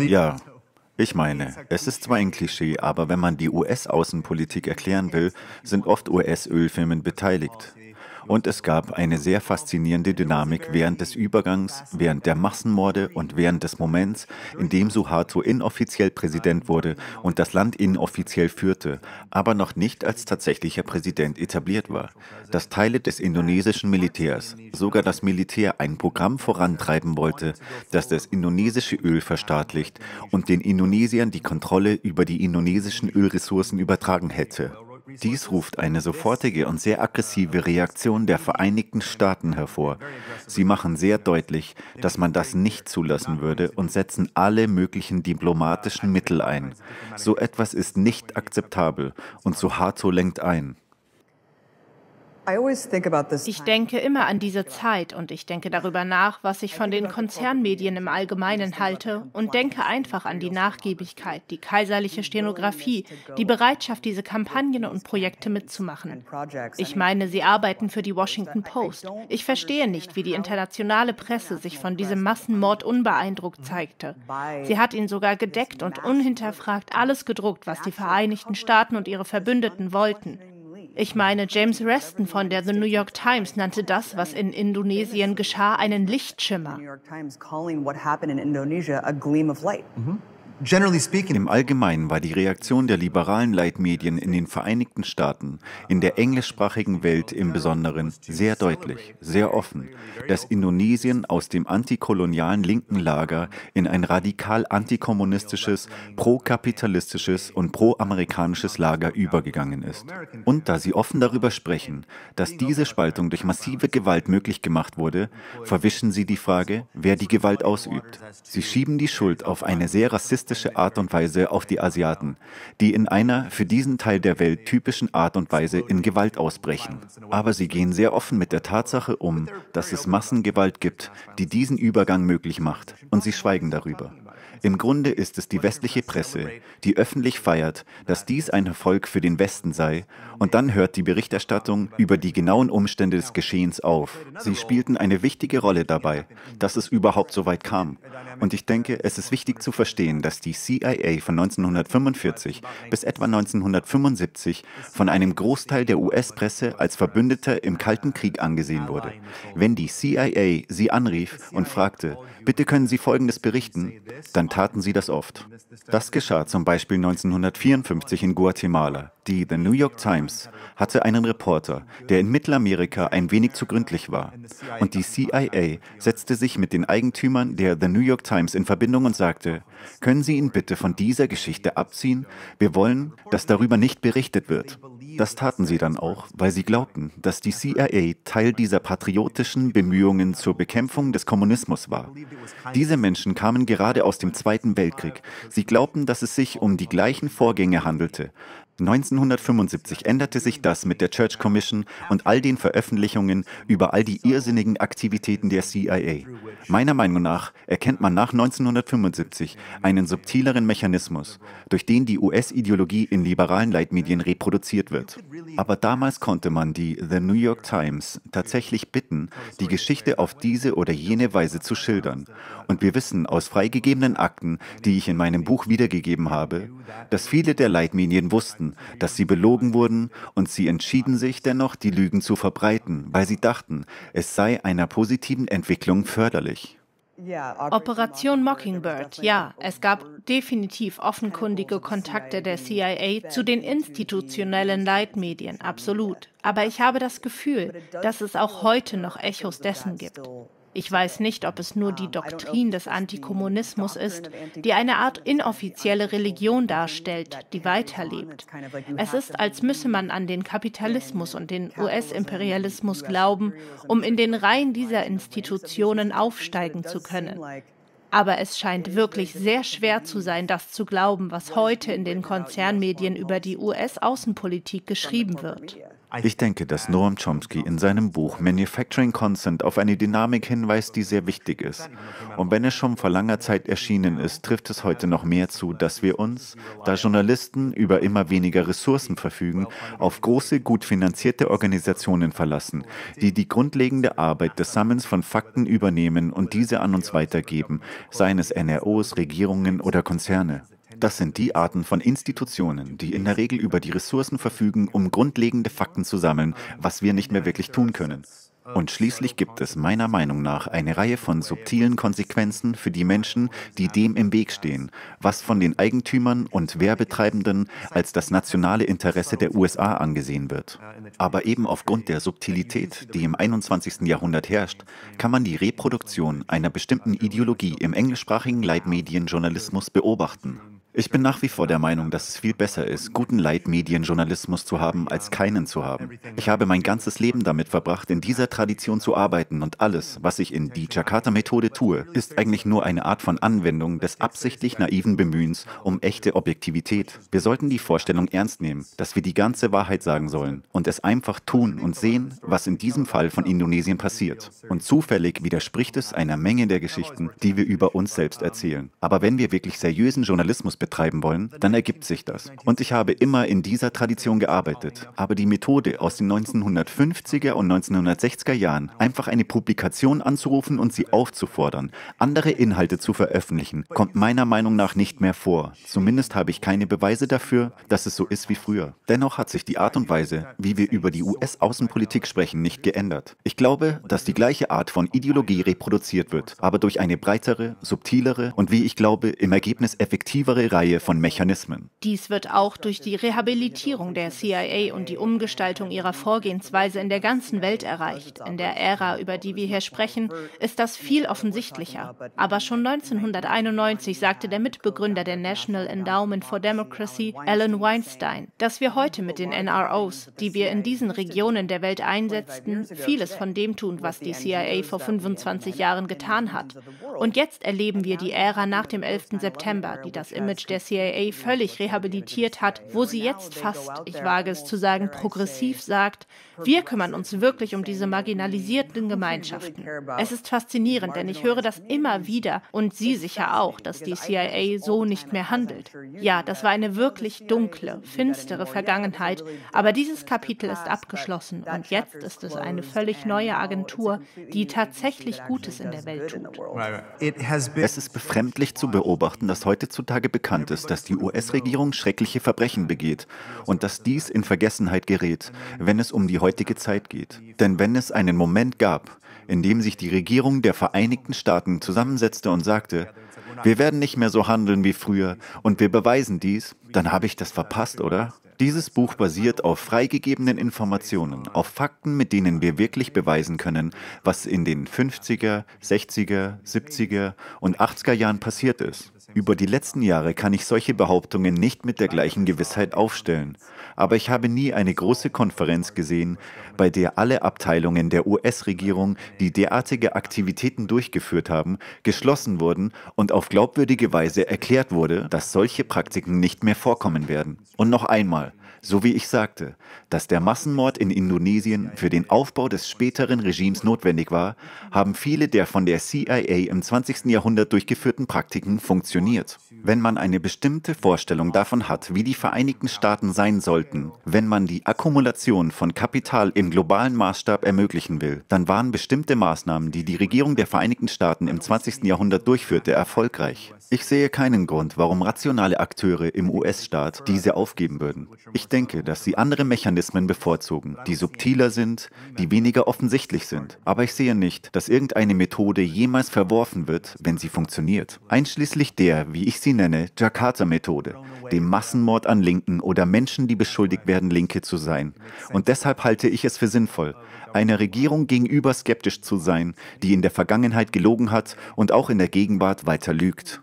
Ja, ich meine, es ist zwar ein Klischee, aber wenn man die US-Außenpolitik erklären will, sind oft US-Ölfirmen beteiligt. Und es gab eine sehr faszinierende Dynamik während des Übergangs, während der Massenmorde und während des Moments, in dem Suharto inoffiziell Präsident wurde und das Land inoffiziell führte, aber noch nicht als tatsächlicher Präsident etabliert war. Dass Teile des indonesischen Militärs, sogar das Militär, ein Programm vorantreiben wollte, das das indonesische Öl verstaatlicht und den Indonesiern die Kontrolle über die indonesischen Ölressourcen übertragen hätte. Dies ruft eine sofortige und sehr aggressive Reaktion der Vereinigten Staaten hervor. Sie machen sehr deutlich, dass man das nicht zulassen würde und setzen alle möglichen diplomatischen Mittel ein. So etwas ist nicht akzeptabel und Suharto lenkt ein. Ich denke immer an diese Zeit und ich denke darüber nach, was ich von den Konzernmedien im Allgemeinen halte und denke einfach an die Nachgiebigkeit, die kaiserliche Stenografie, die Bereitschaft, diese Kampagnen und Projekte mitzumachen. Ich meine, sie arbeiten für die Washington Post. Ich verstehe nicht, wie die internationale Presse sich von diesem Massenmord unbeeindruckt mhm. zeigte. Sie hat ihn sogar gedeckt und unhinterfragt alles gedruckt, was die Vereinigten Staaten und ihre Verbündeten wollten. Ich meine, James Reston von der The New York Times nannte das, was in Indonesien geschah, einen Lichtschimmer. Mhm. Im Allgemeinen war die Reaktion der liberalen Leitmedien in den Vereinigten Staaten, in der englischsprachigen Welt im Besonderen, sehr deutlich, sehr offen, dass Indonesien aus dem antikolonialen linken Lager in ein radikal antikommunistisches, prokapitalistisches und proamerikanisches Lager übergegangen ist. Und da sie offen darüber sprechen, dass diese Spaltung durch massive Gewalt möglich gemacht wurde, verwischen sie die Frage, wer die Gewalt ausübt. Sie schieben die Schuld auf eine sehr rassistische rassistische Art und Weise auf die Asiaten, die in einer für diesen Teil der Welt typischen Art und Weise in Gewalt ausbrechen. Aber sie gehen sehr offen mit der Tatsache um, dass es Massengewalt gibt, die diesen Übergang möglich macht, und sie schweigen darüber. Im Grunde ist es die westliche Presse, die öffentlich feiert, dass dies ein Erfolg für den Westen sei und dann hört die Berichterstattung über die genauen Umstände des Geschehens auf. Sie spielten eine wichtige Rolle dabei, dass es überhaupt so weit kam. Und ich denke, es ist wichtig zu verstehen, dass die CIA von 1945 bis etwa 1975 von einem Großteil der US-Presse als Verbündeter im Kalten Krieg angesehen wurde. Wenn die CIA sie anrief und fragte, bitte können Sie Folgendes berichten, dann taten sie das oft. Das geschah zum Beispiel 1954 in Guatemala. Die The New York Times hatte einen Reporter, der in Mittelamerika ein wenig zu gründlich war. Und die CIA setzte sich mit den Eigentümern der The New York Times in Verbindung und sagte, können Sie ihn bitte von dieser Geschichte abziehen? Wir wollen, dass darüber nicht berichtet wird. Das taten sie dann auch, weil sie glaubten, dass die CIA Teil dieser patriotischen Bemühungen zur Bekämpfung des Kommunismus war. Diese Menschen kamen gerade aus dem Zweiten Weltkrieg. Sie glaubten, dass es sich um die gleichen Vorgänge handelte. 1975 änderte sich das mit der Church Commission und all den Veröffentlichungen über all die irrsinnigen Aktivitäten der CIA. Meiner Meinung nach erkennt man nach 1975 einen subtileren Mechanismus, durch den die US-Ideologie in liberalen Leitmedien reproduziert wird. Aber damals konnte man die The New York Times tatsächlich bitten, die Geschichte auf diese oder jene Weise zu schildern. Und wir wissen aus freigegebenen Akten, die ich in meinem Buch wiedergegeben habe, dass viele der Leitmedien wussten, dass sie belogen wurden und sie entschieden sich dennoch, die Lügen zu verbreiten, weil sie dachten, es sei einer positiven Entwicklung förderlich. Operation Mockingbird, ja, es gab definitiv offenkundige Kontakte der CIA zu den institutionellen Leitmedien, absolut. Aber ich habe das Gefühl, dass es auch heute noch Echos dessen gibt. Ich weiß nicht, ob es nur die Doktrin des Antikommunismus ist, die eine Art inoffizielle Religion darstellt, die weiterlebt. Es ist, als müsse man an den Kapitalismus und den US-Imperialismus glauben, um in den Reihen dieser Institutionen aufsteigen zu können. Aber es scheint wirklich sehr schwer zu sein, das zu glauben, was heute in den Konzernmedien über die US-Außenpolitik geschrieben wird. Ich denke, dass Noam Chomsky in seinem Buch Manufacturing Consent auf eine Dynamik hinweist, die sehr wichtig ist. Und wenn es schon vor langer Zeit erschienen ist, trifft es heute noch mehr zu, dass wir uns, da Journalisten über immer weniger Ressourcen verfügen, auf große, gut finanzierte Organisationen verlassen, die die grundlegende Arbeit des Sammelns von Fakten übernehmen und diese an uns weitergeben, seien es NROs, Regierungen oder Konzerne. Das sind die Arten von Institutionen, die in der Regel über die Ressourcen verfügen, um grundlegende Fakten zu sammeln, was wir nicht mehr wirklich tun können. Und schließlich gibt es meiner Meinung nach eine Reihe von subtilen Konsequenzen für die Menschen, die dem im Weg stehen, was von den Eigentümern und Werbetreibenden als das nationale Interesse der USA angesehen wird. Aber eben aufgrund der Subtilität, die im 21. Jahrhundert herrscht, kann man die Reproduktion einer bestimmten Ideologie im englischsprachigen Leitmedienjournalismus beobachten. Ich bin nach wie vor der Meinung, dass es viel besser ist, guten Leitmedienjournalismus zu haben, als keinen zu haben. Ich habe mein ganzes Leben damit verbracht, in dieser Tradition zu arbeiten und alles, was ich in die Jakarta-Methode tue, ist eigentlich nur eine Art von Anwendung des absichtlich naiven Bemühens um echte Objektivität. Wir sollten die Vorstellung ernst nehmen, dass wir die ganze Wahrheit sagen sollen und es einfach tun und sehen, was in diesem Fall von Indonesien passiert. Und zufällig widerspricht es einer Menge der Geschichten, die wir über uns selbst erzählen. Aber wenn wir wirklich seriösen Journalismus betreiben wollen, dann ergibt sich das. Und ich habe immer in dieser Tradition gearbeitet. Aber die Methode aus den 1950er und 1960er Jahren, einfach eine Publikation anzurufen und sie aufzufordern, andere Inhalte zu veröffentlichen, kommt meiner Meinung nach nicht mehr vor. Zumindest habe ich keine Beweise dafür, dass es so ist wie früher. Dennoch hat sich die Art und Weise, wie wir über die US-Außenpolitik sprechen, nicht geändert. Ich glaube, dass die gleiche Art von Ideologie reproduziert wird, aber durch eine breitere, subtilere und wie ich glaube, im Ergebnis effektivere Reihe von Mechanismen. Dies wird auch durch die Rehabilitierung der CIA und die Umgestaltung ihrer Vorgehensweise in der ganzen Welt erreicht. In der Ära, über die wir hier sprechen, ist das viel offensichtlicher. Aber schon 1991 sagte der Mitbegründer der National Endowment for Democracy, Alan Weinstein, dass wir heute mit den NROs, die wir in diesen Regionen der Welt einsetzten, vieles von dem tun, was die CIA vor 25 Jahren getan hat. Und jetzt erleben wir die Ära nach dem 11. September, die das Image Homepage der CIA völlig rehabilitiert hat, wo sie jetzt fast, ich wage es zu sagen, progressiv sagt, wir kümmern uns wirklich um diese marginalisierten Gemeinschaften. Es ist faszinierend, denn ich höre das immer wieder und Sie sicher auch, dass die CIA so nicht mehr handelt. Ja, das war eine wirklich dunkle, finstere Vergangenheit, aber dieses Kapitel ist abgeschlossen und jetzt ist es eine völlig neue Agentur, die tatsächlich Gutes in der Welt tut. Es ist befremdlich zu beobachten, dass heutzutage bekannt bekannt ist, dass die US-Regierung schreckliche Verbrechen begeht und dass dies in Vergessenheit gerät, wenn es um die heutige Zeit geht. Denn wenn es einen Moment gab, in dem sich die Regierung der Vereinigten Staaten zusammensetzte und sagte, wir werden nicht mehr so handeln wie früher und wir beweisen dies, dann habe ich das verpasst, oder? Dieses Buch basiert auf freigegebenen Informationen, auf Fakten, mit denen wir wirklich beweisen können, was in den 50er, 60er, 70er und 80er Jahren passiert ist. Über die letzten Jahre kann ich solche Behauptungen nicht mit der gleichen Gewissheit aufstellen. Aber ich habe nie eine große Konferenz gesehen, bei der alle Abteilungen der US-Regierung, die derartige Aktivitäten durchgeführt haben, geschlossen wurden und auf glaubwürdige Weise erklärt wurde, dass solche Praktiken nicht mehr vorkommen werden. Und noch einmal, so wie ich sagte, dass der Massenmord in Indonesien für den Aufbau des späteren Regimes notwendig war, haben viele der von der CIA im 20. Jahrhundert durchgeführten Praktiken funktioniert. Wenn man eine bestimmte Vorstellung davon hat, wie die Vereinigten Staaten sein sollten, wenn man die Akkumulation von Kapital im globalen Maßstab ermöglichen will, dann waren bestimmte Maßnahmen, die die Regierung der Vereinigten Staaten im 20. Jahrhundert durchführte, erfolgreich. Ich sehe keinen Grund, warum rationale Akteure im US-Staat diese aufgeben würden. Ich denke, dass sie andere Mechanismen bevorzugen, die subtiler sind, die weniger offensichtlich sind. Aber ich sehe nicht, dass irgendeine Methode jemals verworfen wird, wenn sie funktioniert. Einschließlich der, wie ich sie nenne, Jakarta-Methode, dem Massenmord an Linken oder Menschen, die beschuldigt werden, Linke zu sein. Und deshalb halte ich es für sinnvoll, einer Regierung gegenüber skeptisch zu sein, die in der Vergangenheit gelogen hat und auch in der Gegenwart weiter lügt.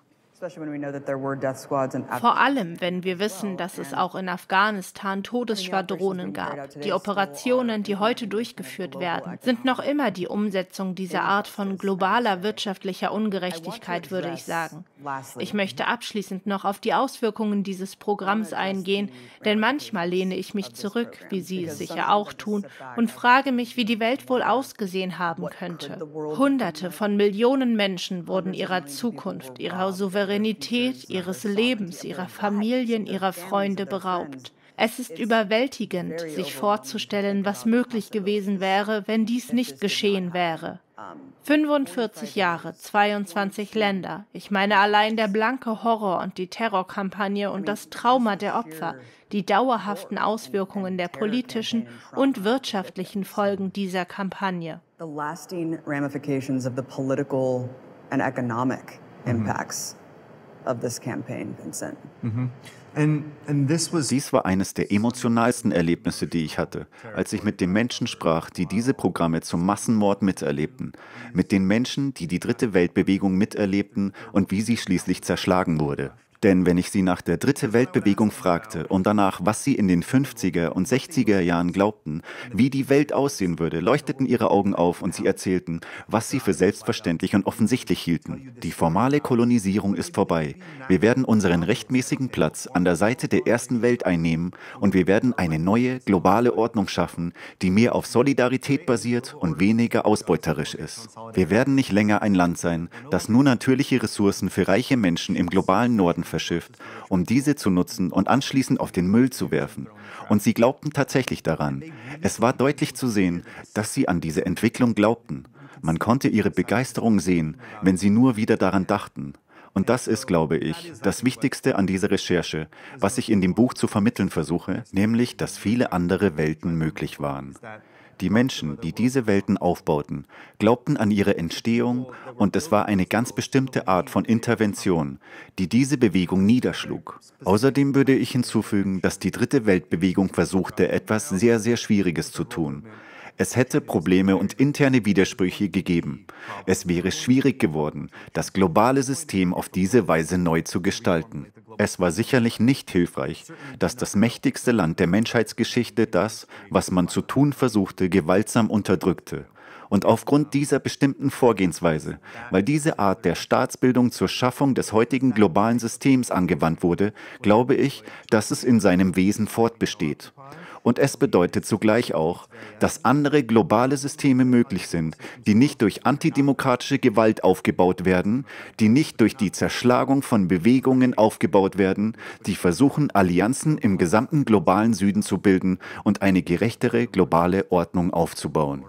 Vor allem, wenn wir wissen, dass es auch in Afghanistan Todesschwadronen gab. Die Operationen, die heute durchgeführt werden, sind noch immer die Umsetzung dieser Art von globaler wirtschaftlicher Ungerechtigkeit, würde ich sagen. Ich möchte abschließend noch auf die Auswirkungen dieses Programms eingehen, denn manchmal lehne ich mich zurück, wie Sie es sicher auch tun, und frage mich, wie die Welt wohl ausgesehen haben könnte. Hunderte von Millionen Menschen wurden ihrer Zukunft, ihrer Souveränität, Souveränität ihres Lebens, ihrer Familien, ihrer Freunde beraubt. Es ist überwältigend, sich vorzustellen, was möglich gewesen wäre, wenn dies nicht geschehen wäre. 45 Jahre, 22 Länder. Ich meine allein der blanke Horror und die Terrorkampagne und das Trauma der Opfer, die dauerhaften Auswirkungen der politischen und wirtschaftlichen Folgen dieser Kampagne. The lasting ramifications of the political and economic mhm. impacts of this campaign, Vincent. Mhm. And, Dies war eines der emotionalsten Erlebnisse, die ich hatte, als ich mit den Menschen sprach, die diese Programme zum Massenmord miterlebten, mit den Menschen, die die dritte Weltbewegung miterlebten und wie sie schließlich zerschlagen wurde. Denn wenn ich sie nach der Dritte Weltbewegung fragte und danach, was sie in den 50er und 60er Jahren glaubten, wie die Welt aussehen würde, leuchteten ihre Augen auf und sie erzählten, was sie für selbstverständlich und offensichtlich hielten. Die formale Kolonisierung ist vorbei. Wir werden unseren rechtmäßigen Platz an der Seite der ersten Welt einnehmen und wir werden eine neue globale Ordnung schaffen, die mehr auf Solidarität basiert und weniger ausbeuterisch ist. Wir werden nicht länger ein Land sein, das nur natürliche Ressourcen für reiche Menschen im globalen Norden verschifft, um diese zu nutzen und anschließend auf den Müll zu werfen. Und sie glaubten tatsächlich daran. Es war deutlich zu sehen, dass sie an diese Entwicklung glaubten. Man konnte ihre Begeisterung sehen, wenn sie nur wieder daran dachten. Und das ist, glaube ich, das Wichtigste an dieser Recherche, was ich in dem Buch zu vermitteln versuche, nämlich, dass viele andere Welten möglich waren. Die Menschen, die diese Welten aufbauten, glaubten an ihre Entstehung und es war eine ganz bestimmte Art von Intervention, die diese Bewegung niederschlug. Außerdem würde ich hinzufügen, dass die dritte Weltbewegung versuchte, etwas sehr, sehr Schwieriges zu tun. Es hätte Probleme und interne Widersprüche gegeben. Es wäre schwierig geworden, das globale System auf diese Weise neu zu gestalten. Es war sicherlich nicht hilfreich, dass das mächtigste Land der Menschheitsgeschichte das, was man zu tun versuchte, gewaltsam unterdrückte. Und aufgrund dieser bestimmten Vorgehensweise, weil diese Art der Staatsbildung zur Schaffung des heutigen globalen Systems angewandt wurde, glaube ich, dass es in seinem Wesen fortbesteht. Und es bedeutet zugleich auch, dass andere globale Systeme möglich sind, die nicht durch antidemokratische Gewalt aufgebaut werden, die nicht durch die Zerschlagung von Bewegungen aufgebaut werden, die versuchen, Allianzen im gesamten globalen Süden zu bilden und eine gerechtere globale Ordnung aufzubauen.